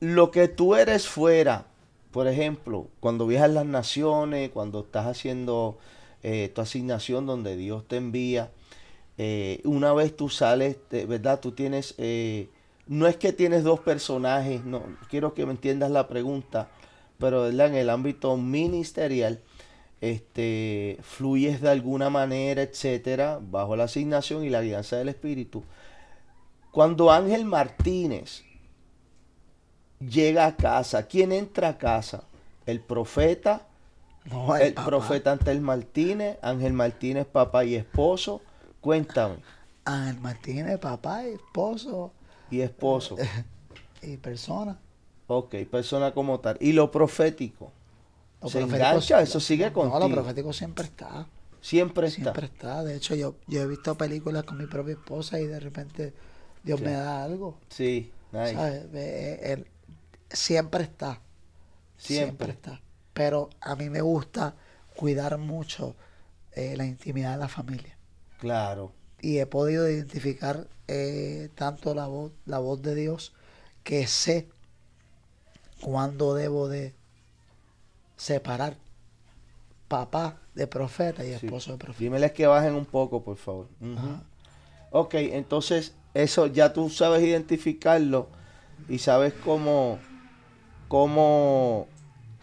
lo que tú eres fuera, por ejemplo, cuando viajas las naciones, cuando estás haciendo eh, tu asignación donde Dios te envía, eh, una vez tú sales, de, ¿verdad? Tú tienes, eh, no es que tienes dos personajes, no, quiero que me entiendas la pregunta, pero en el ámbito ministerial, este, fluyes de alguna manera, etcétera, bajo la asignación y la alianza del Espíritu. Cuando Ángel Martínez llega a casa, ¿quién entra a casa? El profeta, no, el, profeta Antel Martínez, Ángel Martínez, papá y esposo. Cuéntame. Ángel Martínez, papá y esposo. Y esposo. y persona. Ok, persona como tal. Y lo profético se eso sigue con No, lo profético siempre está. Siempre está. Siempre está. De hecho, yo, yo he visto películas con mi propia esposa y de repente Dios me da algo. Sí, Él, eh, siempre está. Siempre. está. Pero a mí me gusta cuidar mucho eh, la intimidad de la familia. Claro. Y he podido identificar eh, tanto la voz, la voz de Dios que sé cuándo debo de separar papá de profeta y esposo de profeta. Dímeles que bajen un poco, por favor. Ok, entonces eso ya tú sabes identificarlo y sabes cómo... cómo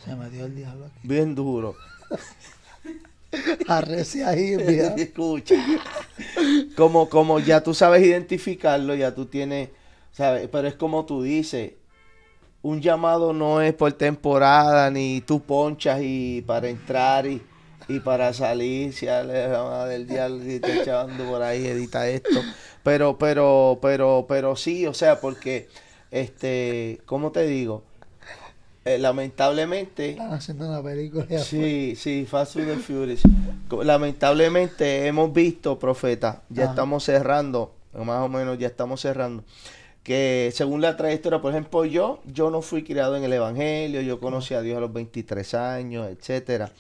Se me dio el diablo aquí. Bien duro. Arrece ahí, mira. Escucha. Como, como ya tú sabes identificarlo, ya tú tienes, ¿sabes? Pero es como tú dices, un llamado no es por temporada, ni tú ponchas y para entrar y, para salir, si a la del diablo y está echando por ahí, edita esto. Pero, pero, pero, pero sí, o sea, porque, este, ¿cómo te digo? Eh, lamentablemente. Están haciendo una película. sí, sí, Fast and Furious. Lamentablemente hemos visto, profeta, ya estamos cerrando, más o menos ya estamos cerrando que según la trayectoria, por ejemplo, yo, yo no fui criado en el Evangelio, yo conocí a Dios a los 23 años, etcétera,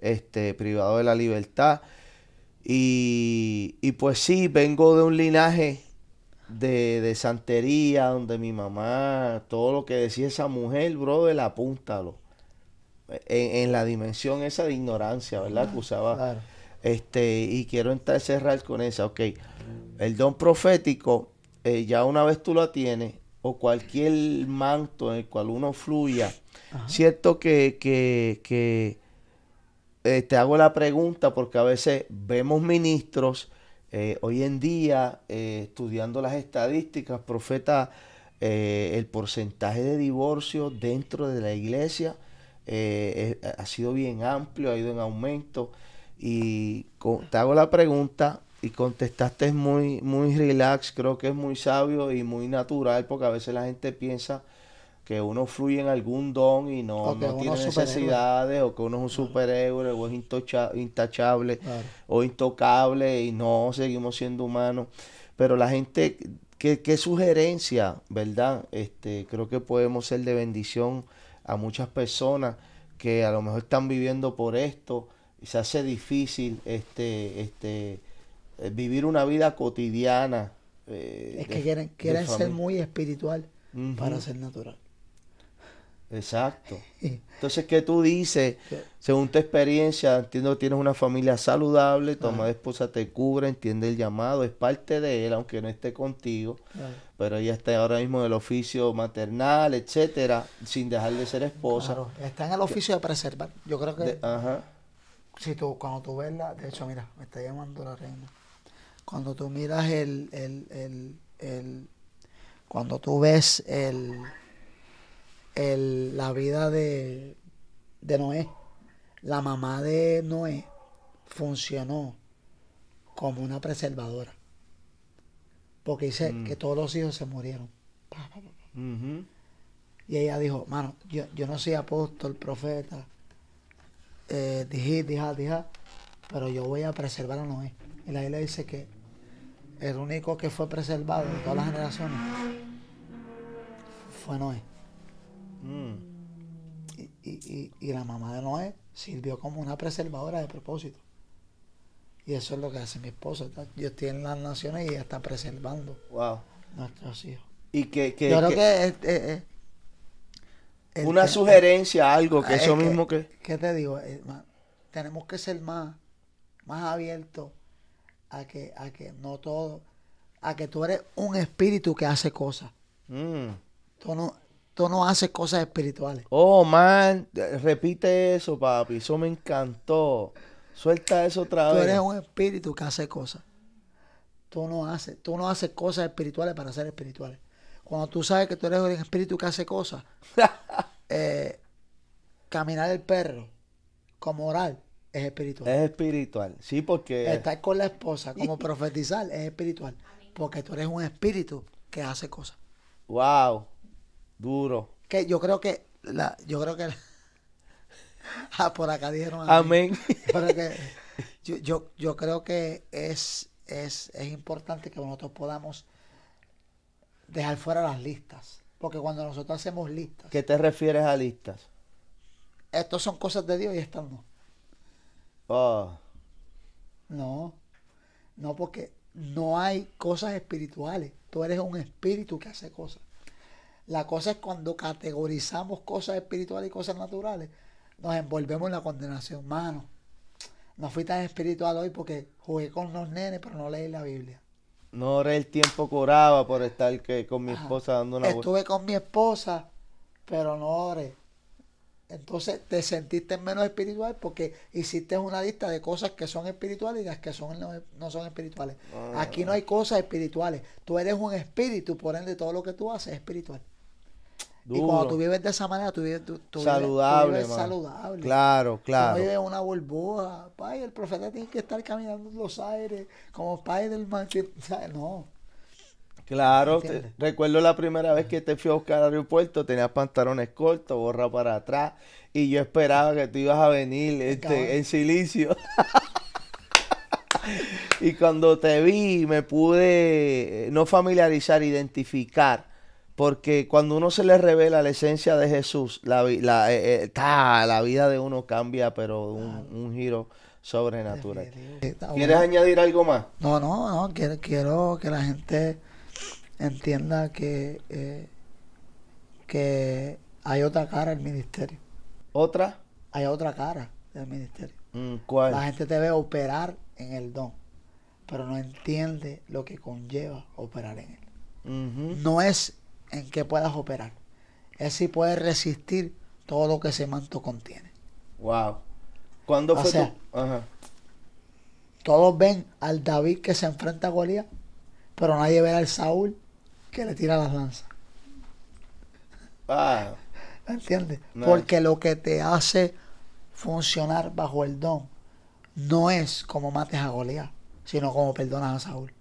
este, privado de la libertad. Y, y pues sí, vengo de un linaje de, de, santería, donde mi mamá, todo lo que decía esa mujer, brother, apúntalo. E, en, en la dimensión esa de ignorancia, ¿verdad? que usaba. Este, y quiero entrar cerrar con esa, ok. El don profético eh, ya una vez tú la tienes, o cualquier manto en el cual uno fluya, cierto que, eh, te hago la pregunta porque a veces vemos ministros eh, hoy en día estudiando las estadísticas, profeta, el porcentaje de divorcio dentro de la iglesia ha sido bien amplio, ha ido en aumento. Y te hago la pregunta, y contestaste muy, muy relax, creo que es muy sabio y muy natural, porque a veces la gente piensa que uno fluye en algún don y no, no tiene necesidades, o que uno es un superhéroe, o es intachable, o intocable, y no seguimos siendo humanos. Pero la gente, ¿qué, qué sugerencia, verdad? Este, creo que podemos ser de bendición a muchas personas que a lo mejor están viviendo por esto, y se hace difícil este, este eh, vivir una vida cotidiana. Eh, es que quieren, quieren ser muy espiritual para ser natural. Exacto. Entonces, ¿qué tú dices? Según tu experiencia, entiendo que tienes una familia saludable, tu amada esposa te cubre, entiende el llamado, es parte de él, aunque no esté contigo, pero ella está ahora mismo en el oficio maternal, etcétera, sin dejar de ser esposa. está en el oficio de preservar. Yo creo que. Si tú, cuando tú ves la. De hecho, mira, me está llamando la reina cuando tú miras el, cuando tú ves el, el, la vida de, de Noé, la mamá de Noé funcionó como una preservadora. Porque dice mm. que todos los hijos se murieron. Y ella dijo, mano, yo, no soy apóstol, profeta, eh, dije, dije, dije, pero yo voy a preservar a Noé. Y la Biblia dice que el único que fue preservado de todas las generaciones fue Noé. Mm. Y, la mamá de Noé sirvió como una preservadora de propósito. Y eso es lo que hace mi esposo. Yo estoy en las naciones y ella está preservando wow. nuestros hijos. Y que, Yo creo que, una sugerencia, algo que ah, eso mismo que, ¿Qué te digo? Eh, tenemos que ser más, más abiertos a que, a que no todo, a que tú eres un espíritu que hace cosas. Mm. Tú, no, tú no haces cosas espirituales. Oh, man, repite eso, papi, eso me encantó. Suelta eso otra vez. Tú eres un espíritu que hace cosas. Tú no haces, tú no haces cosas espirituales para ser espirituales. Cuando tú sabes que tú eres un espíritu que hace cosas, eh, caminar el perro, como orar, es espiritual. Es espiritual, sí, porque... Estar con la esposa, como profetizar, es espiritual. Porque tú eres un espíritu que hace cosas. Wow, duro. Que yo creo que... yo creo que... ah, por acá dijeron... Amén. yo, yo, yo creo que es, es, es importante que nosotros podamos dejar fuera las listas. Porque cuando nosotros hacemos listas... ¿Qué te refieres a listas? Estas son cosas de Dios y estas no. Ah. No, no porque no hay cosas espirituales. Tú eres un espíritu que hace cosas. La cosa es cuando categorizamos cosas espirituales y cosas naturales, nos envolvemos en la condenación. Mano, no fui tan espiritual hoy porque jugué con los nenes, pero no leí la Biblia. No oré el tiempo curaba por estar que con mi esposa dando una Estuve con mi esposa, pero no oré. Entonces te sentiste menos espiritual porque hiciste una lista de cosas que son espirituales y las que son no, son espirituales. Ah, Aquí no hay cosas espirituales. Tú eres un espíritu, por ende todo lo que tú haces es espiritual. Y cuando tú vives de esa manera, tú vives, saludable, Claro, claro. Tú vives una burbuja. Pai, el profeta tiene que estar caminando los aires como del man No. Claro, recuerdo la primera vez que te fui a buscar al aeropuerto, tenías pantalones cortos, borra para atrás, y yo esperaba que tú ibas a venir este, en silicio. y cuando te vi me pude eh, no familiarizar, identificar, porque cuando uno se le revela la esencia de Jesús, la, eh, eh, la vida de uno cambia, pero un, un giro sobrenatural. ¿Quieres añadir algo más? No, no, no, quiero que la gente entienda que, eh, que hay otra cara del ministerio. ¿Otra? Hay otra cara del ministerio. Mm, ¿Cuál? La gente te ve operar en el don, pero no entiende lo que conlleva operar en él. No es en que puedas operar, es si puedes resistir todo lo que ese manto contiene. Wow. ¿Cuándo fue sea, Todos ven al David que se enfrenta a Goliat, pero nadie ve al Saúl que le tira las lanzas. Ah, ¿Entiendes? Porque lo que te hace funcionar bajo el don no es como mates a Goliat, sino como perdonas a Saúl.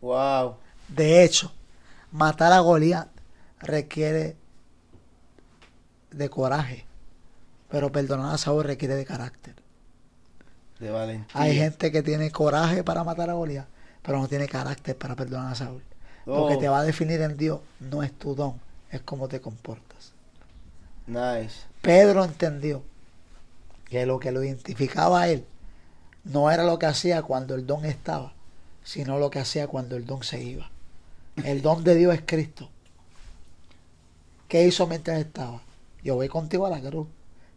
Wow. De hecho, matar a Goliat requiere de coraje, pero perdonar a Saúl requiere de carácter. De valentía. Hay gente que tiene coraje para matar a Goliat, pero no tiene carácter para perdonar a Saúl. Lo que te va a definir en Dios no es tu don, es cómo te comportas. Nice. Pedro entendió que lo que lo identificaba a él no era lo que hacía cuando el don estaba, sino lo que hacía cuando el don se iba. El don de Dios es Cristo. ¿Qué hizo mientras estaba? Yo voy contigo a la cruz.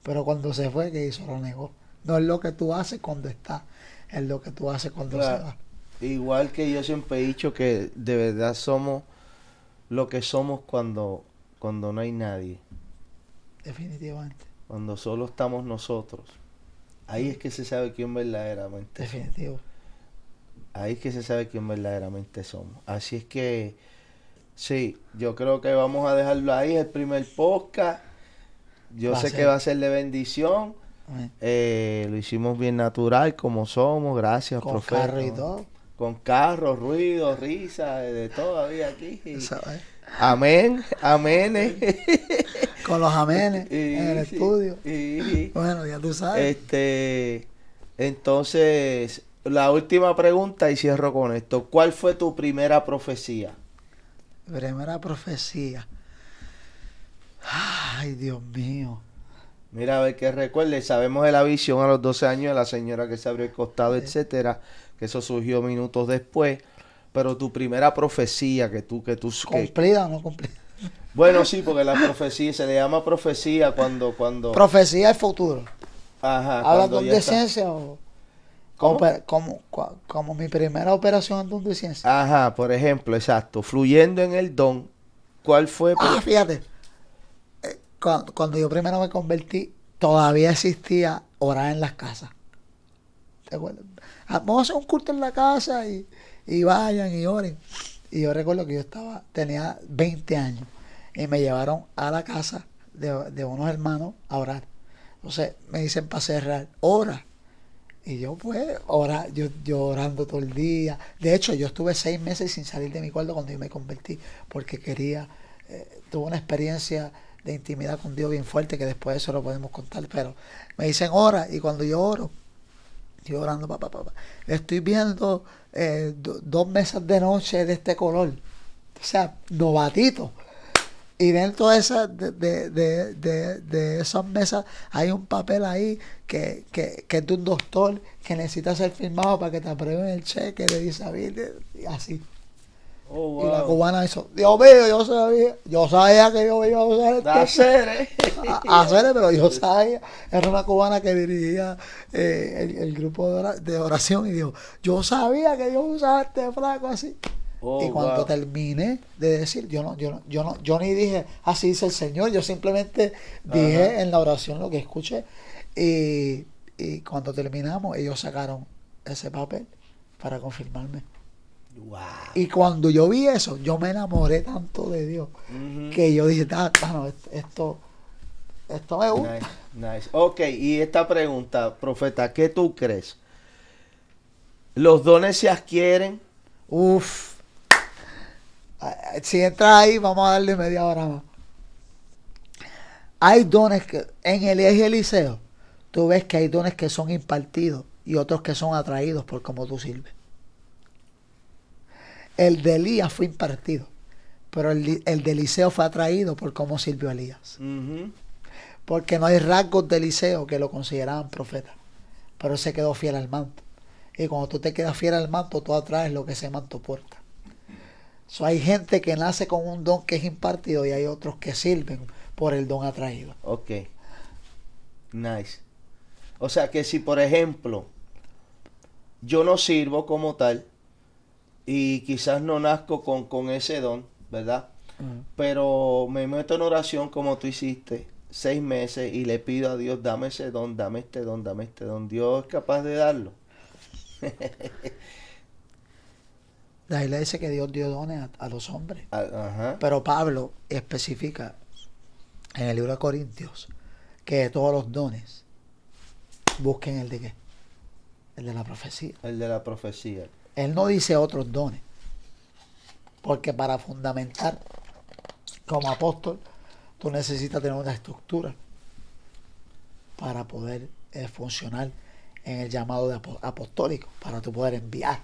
Pero cuando se fue, ¿qué hizo? Lo negó. No es lo que tú haces cuando estás, es lo que tú haces cuando se va. Igual que yo siempre he dicho que de verdad somos lo que somos cuando, cuando no hay nadie. Definitivamente. Cuando solo estamos nosotros. Ahí es que se sabe quién verdaderamente Definitivo. Ahí es que se sabe quién verdaderamente somos. Así es que, sí, yo creo que vamos a dejarlo ahí, el primer podcast. Yo sé que va a ser de bendición. Eh, lo hicimos bien natural, como somos. Gracias, Con profesor con carros, ruido, risa, de todo había aquí. Amén, Amén, Con los aménes en el estudio. Y, bueno, ya tú sabes. Este, entonces, la última pregunta y cierro con esto. ¿Cuál fue tu primera profecía? Primera profecía. Ay, Dios mío. Mira, a ver qué recuerde, sabemos de la visión a los 12 años de la señora que se abrió el costado, etcétera que eso surgió minutos después, pero tu primera profecía que tú que tú cumplida o no cumplida. Bueno, sí, porque la profecía se le llama profecía cuando cuando profecía es futuro. Ajá. Habla con decencia o Como, como, mi primera operación en ciencia. Ajá, por ejemplo, exacto. Fluyendo en el don, ¿cuál fue? Ah, fíjate. Eh, cuando yo primero me convertí, todavía existía orar en las casas. Ah, vamos a hacer un culto en la casa y, vayan y oren. Y yo recuerdo que yo estaba, tenía 20 años y me llevaron a la casa de, de unos hermanos a orar. Entonces me dicen para cerrar, ora. Y yo pues, ora, yo, llorando orando todo el día. De hecho, yo estuve seis meses sin salir de mi cuarto cuando yo me convertí, porque quería, eh, tuve una experiencia de intimidad con Dios bien fuerte, que después de eso lo podemos contar, pero me dicen ora y cuando yo oro, Estoy papá, papá. Estoy viendo eh, dos mesas de noche de este color. O sea, novatito. Y dentro de, esa, de, de, de, de, esas mesas hay un papel ahí que, que, que, es de un doctor que necesita ser firmado para que te aprueben el cheque de disabilidad y así. Oh, y la cubana hizo, Dios mío, yo sabía, yo sabía que yo iba a usar este hacer, pero yo sabía, era una cubana que dirigía eh, el, grupo de, oración y dijo, yo sabía que yo usaba este flaco así. Oh, y cuando terminé de decir, yo no, yo no, yo ni dije, así dice el Señor, yo simplemente dije en la oración lo que escuché. y cuando terminamos, ellos sacaron ese papel para confirmarme. Y cuando yo vi eso, yo me enamoré tanto de Dios que yo dije, esto, esto me gusta. Ok, y esta pregunta, profeta, ¿qué tú crees? ¿Los dones se adquieren? Uf. Si entra ahí, vamos a darle media hora más. Hay dones que en el eje Eliseo, tú ves que hay dones que son impartidos y otros que son atraídos por cómo tú sirves. El de Elías fue impartido, pero el, de Eliseo fue atraído por cómo sirvió Elías. Porque no hay rasgos de Eliseo que lo consideraban profeta, pero se quedó fiel al manto. Y cuando tú te quedas fiel al manto, tú atraes lo que ese manto puerta hay gente que nace con un don que es impartido y hay otros que sirven por el don atraído. Ok. Nice. O sea que si, por ejemplo, yo no sirvo como tal, y quizás no nazco con, ese don, ¿verdad? Pero me meto en oración como tú hiciste, seis meses, y le pido a Dios, dame ese don, dame este don, dame este don. Dios es capaz de darlo. La Biblia dice que Dios dio dones a, los hombres. Ah, Pero Pablo especifica en el libro de Corintios que de todos los dones busquen el de qué? El de la profecía. El de la profecía. Él no dice otros dones. Porque para fundamentar como apóstol, tú necesitas tener una estructura para poder eh, funcionar en el llamado de apostólico, para tú poder enviar.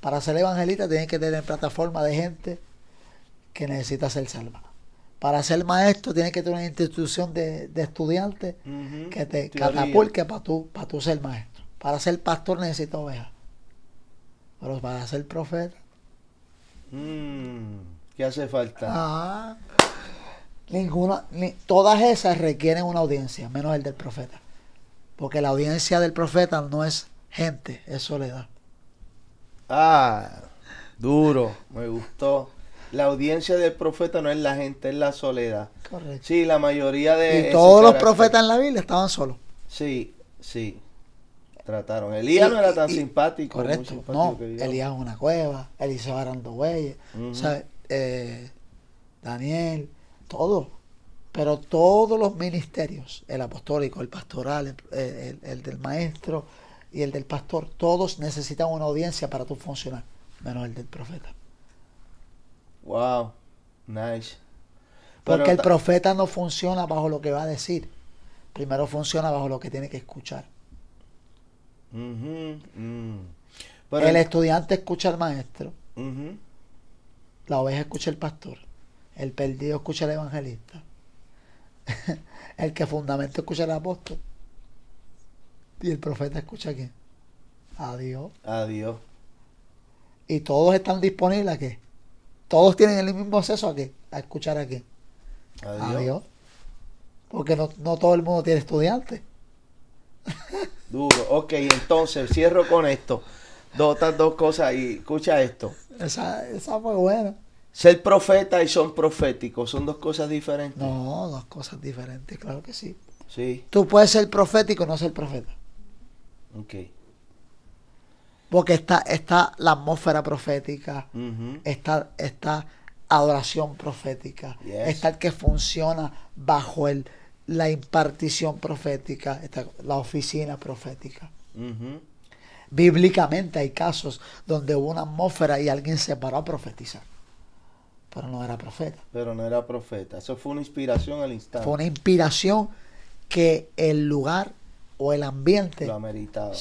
Para ser evangelista tienes que tener plataforma de gente que necesita ser salva. Para ser maestro tienes que tener una institución de, estudiantes que te catapulte para tú, para tú ser maestro. Para ser pastor necesitas ovejas. Pero para ser profeta. Mm, ¿Qué hace falta? Ah, ninguna, todas esas requieren una audiencia, menos el del profeta. Porque la audiencia del profeta no es gente, es soledad. Ah, duro, me gustó. La audiencia del profeta no es la gente, es la soledad. Correcto. Sí, la mayoría de... Y todos los profetas en la Biblia estaban solos. Sí, sí trataron. Elías no era tan simpático. Correcto. Elías una cueva, Eliseo dos eh, Daniel, todo. Pero todos los ministerios, el apostólico, el pastoral, el, del maestro y el del pastor, todos necesitan una audiencia para tu funcionar, menos el del profeta. Wow, nice. Porque el profeta no funciona bajo lo que va a decir, primero funciona bajo lo que tiene que escuchar. Mm. el estudiante escucha al maestro, la oveja escucha al pastor, el perdido escucha al evangelista, el que fundamento escucha al apóstol y el profeta escucha a quién? A Dios. Y todos están disponibles a qué? Todos tienen el mismo acceso a qué? A escuchar a quién? A Dios. Porque no todo el mundo tiene estudiantes. Duro. Ok, entonces cierro con esto. Dos, dos cosas y escucha esto. Esa, esa Ser profeta y son proféticos, son dos cosas diferentes. No, dos cosas diferentes, claro que sí. Sí. Tú puedes ser profético no ser profeta. Ok. Porque está, está la atmósfera profética, está, esta adoración profética, está el que funciona bajo el, la impartición profética, la oficina profética. Bíblicamente hay casos donde hubo una atmósfera y alguien se paró a profetizar. Pero no era profeta. Pero no era profeta. Eso fue una inspiración al instante. Fue una inspiración que el lugar o el ambiente lo ameritaba.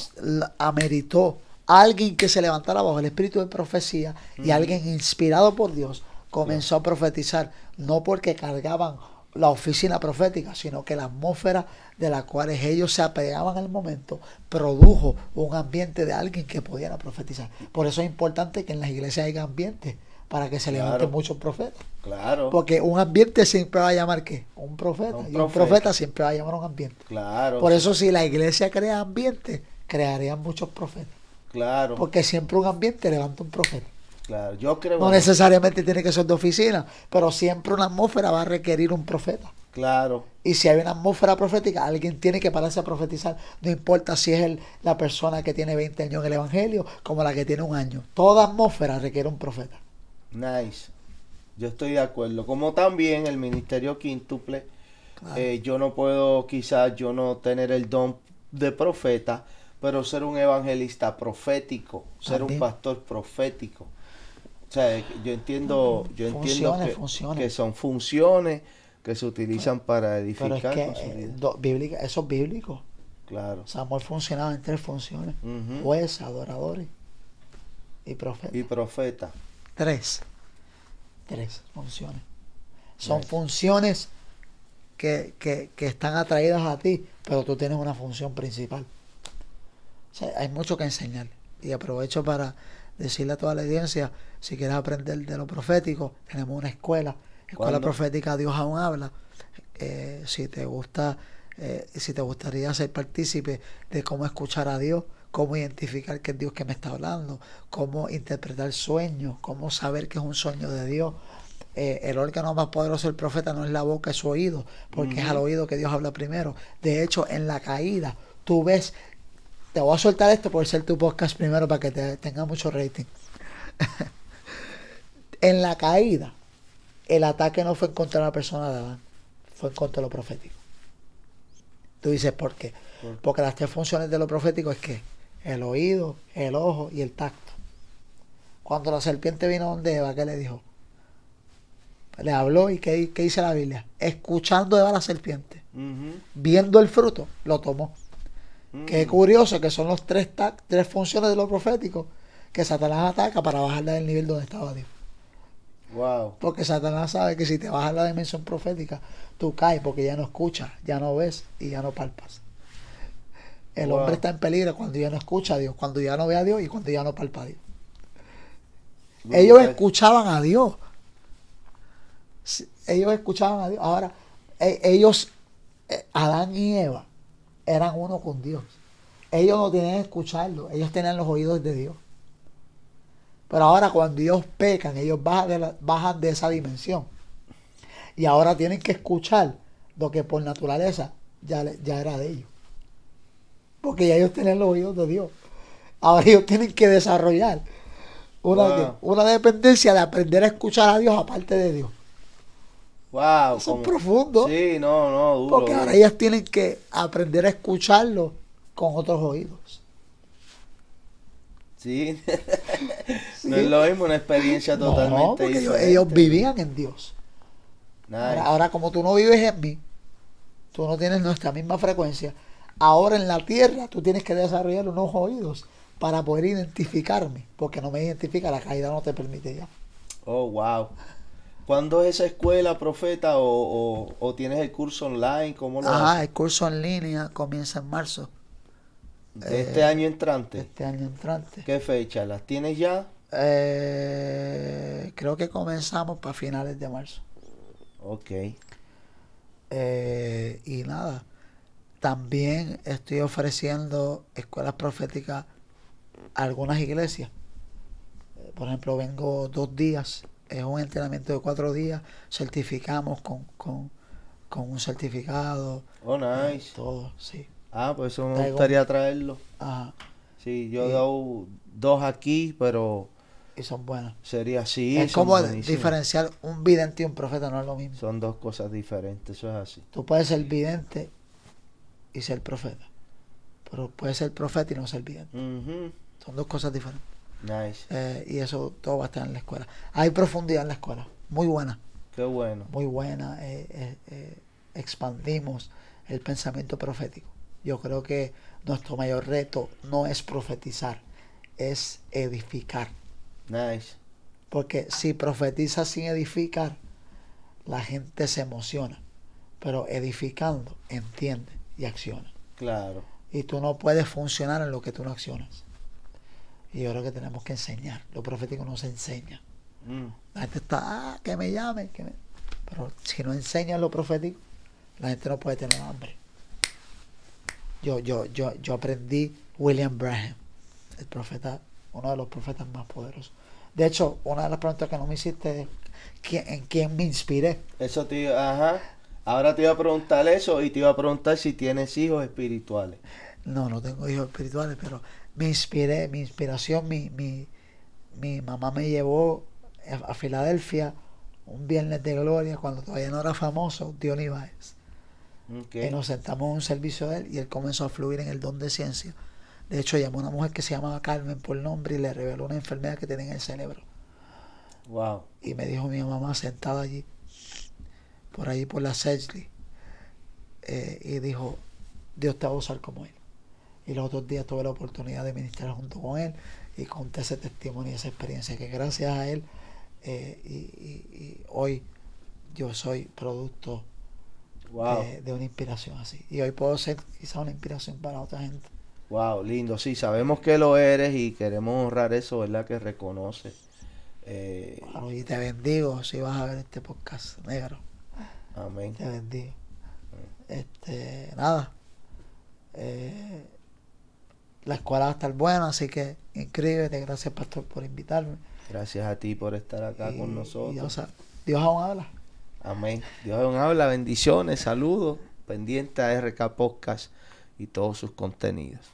ameritó. Alguien que se levantara bajo el espíritu de profecía y alguien inspirado por Dios comenzó a profetizar, no porque cargaban la oficina profética, sino que la atmósfera de la cual ellos se apegaban al momento produjo un ambiente de alguien que pudiera profetizar. Por eso es importante que en las iglesias haya ambiente para que se levanten muchos profetas. Claro. Porque un ambiente siempre va a llamar qué? Un profeta. y un profeta siempre va a llamar un ambiente. Claro. Por eso si la iglesia crea ambiente, crearían muchos profetas. Claro. Porque siempre un ambiente levanta un profeta. No necesariamente tiene que ser de oficina, pero siempre una atmósfera va a requerir un profeta. Claro. Y si hay una atmósfera profética, alguien tiene que pararse a profetizar. No importa si es el, la persona que tiene 20 años en el Evangelio como la que tiene un año. Toda atmósfera requiere un profeta. Nice. Yo estoy de acuerdo. Como también el ministerio quíntuple, eh, yo no puedo, quizás yo no tener el don de profeta, pero ser un evangelista profético, ser un pastor profético. O sea, yo entiendo, yo que, son funciones que se utilizan para edificar. Pero es que, eh, eso es bíblico. Claro. Samuel funcionaba en tres funciones: uh adoradores y profetas. Y profeta. Tres. Tres funciones. Son funciones que, que, están atraídas a ti, pero tú tienes una función principal. O sea, hay mucho que enseñar. Y aprovecho para decirle a toda la audiencia si quieres aprender de lo profético, tenemos una escuela. Escuela Profética Dios aún habla. Eh, si te gusta, eh, si te gustaría ser partícipe de cómo escuchar a Dios, cómo identificar que es Dios que me está hablando, cómo interpretar sueños, cómo saber que es un sueño de Dios. Eh, el órgano más poderoso del profeta no es la boca, es su oído, porque es al oído que Dios habla primero. De hecho, en la caída, tú ves, te voy a soltar esto por ser tu podcast primero para que te tenga mucho rating. En la caída, el ataque no fue en contra de la persona de Adán, fue en contra de lo profético. Tú dices, ¿por qué? Porque las tres funciones de lo profético es que el oído, el ojo y el tacto. Cuando la serpiente vino donde Eva, ¿qué le dijo? Le habló y ¿qué, dice la Biblia? Escuchando Eva la serpiente, viendo el fruto, lo tomó. Mm. Qué curioso que son los tres, tres funciones de lo profético que Satanás ataca para bajarle del nivel donde estaba Dios. Porque Satanás sabe que si te vas a la dimensión profética, tú caes porque ya no escuchas, ya no ves y ya no palpas. El hombre está en peligro cuando ya no escucha a Dios, cuando ya no ve a Dios y cuando ya no palpa a Dios. Ellos escuchaban a Dios. Ellos escuchaban a Dios. Ahora, e, ellos, eh, Adán y Eva, eran uno con Dios. Ellos no tenían que escucharlo, ellos tenían los oídos de Dios. Pero ahora cuando ellos pecan, ellos bajan de, esa dimensión. Y ahora tienen que escuchar lo que por naturaleza ya, ya era de ellos. Porque ya ellos tienen los oídos de Dios. Ahora ellos tienen que desarrollar una, dependencia de aprender a escuchar a Dios aparte de Dios. Wow, Eso es profundo. Sí, no, no, duro. Porque ahora ellas tienen que aprender a escucharlo con otros oídos. Sí. No es lo mismo, una experiencia totalmente. ellos, vivían en Dios. Ahora, como tú no vives en mí, tú no tienes nuestra misma frecuencia. Ahora en la tierra tú tienes que desarrollar unos oídos para poder identificarme, porque no me identifica, la caída no te permite ya. Oh, wow. ¿Cuándo es esa escuela, profeta, o, tienes el curso online? ¿Cómo el curso en línea comienza en marzo. De, eh, este año entrante. Este año entrante. ¿Qué fecha? ¿Las tienes ya? Eh, creo que comenzamos para finales de marzo. Ok. Eh, y nada, también estoy ofreciendo escuelas proféticas a algunas iglesias. Por ejemplo, vengo dos días, es un entrenamiento de cuatro días, certificamos con, con, un certificado. Oh, nice. todo, sí. Ah, pues eso me gustaría traerlo. Ajá. Sí, yo he dado dos aquí, pero. Y son buenas. Sería así. Es como diferenciar un vidente y un profeta, no es lo mismo. Son dos cosas diferentes, eso es así. Tú puedes ser vidente y ser profeta. Pero puedes ser profeta y no ser vidente. Son dos cosas diferentes. Nice. Eh, y eso todo va a estar en la escuela. Hay profundidad en la escuela, muy buena. Qué bueno. Muy buena. Eh, eh, expandimos el pensamiento profético. Yo creo que nuestro mayor reto no es profetizar, es edificar. Porque si profetiza sin edificar, la gente se emociona, pero edificando entiende y acciona. Claro. Y tú no puedes funcionar en lo que tú no accionas. Y yo creo que tenemos que enseñar. Lo profético no se enseña. Mm. La gente está, ah, que me llame. Pero si no enseña lo profético, la gente no puede tener hambre yo, yo, yo, yo aprendí William Braham, el profeta, uno de los profetas más poderosos. De hecho, una de las preguntas que no me hiciste es en quién me inspiré. Eso te ajá. Ahora te iba a preguntar eso y te iba a preguntar si tienes hijos espirituales. No, no tengo hijos espirituales, pero me inspiré, mi inspiración, mi, mi, mi mamá me llevó a Filadelfia un viernes de gloria cuando todavía no era famoso, Dion Ibáez. Y eh, nos sentamos a un servicio de él y él comenzó a fluir en el don de ciencia. De hecho, llamó a una mujer que se llamaba Carmen por nombre y le reveló una enfermedad que tenía en el cerebro. Wow. Y me dijo mi mamá sentada allí, por allí por la Sedgley, eh, y dijo, Dios te va a usar como él. Y los otros días tuve la oportunidad de ministrar junto con él y conté ese testimonio y esa experiencia, que gracias a él eh, y hoy yo soy producto de, una inspiración así. Y hoy puedo ser quizás una inspiración para otra gente. Wow, lindo. si sabemos que lo eres y queremos honrar eso, ¿verdad? Que reconoce eh, y te bendigo si vas a ver este podcast negro. Amén. Te bendigo. Este, nada. Eh, la escuela va a estar buena, así que inscríbete. Gracias, Pastor, por invitarme. Gracias a ti por estar acá con nosotros. Dios aún habla. Amén. Dios habla, bendiciones, saludos, pendiente a RK Podcast y todos sus contenidos.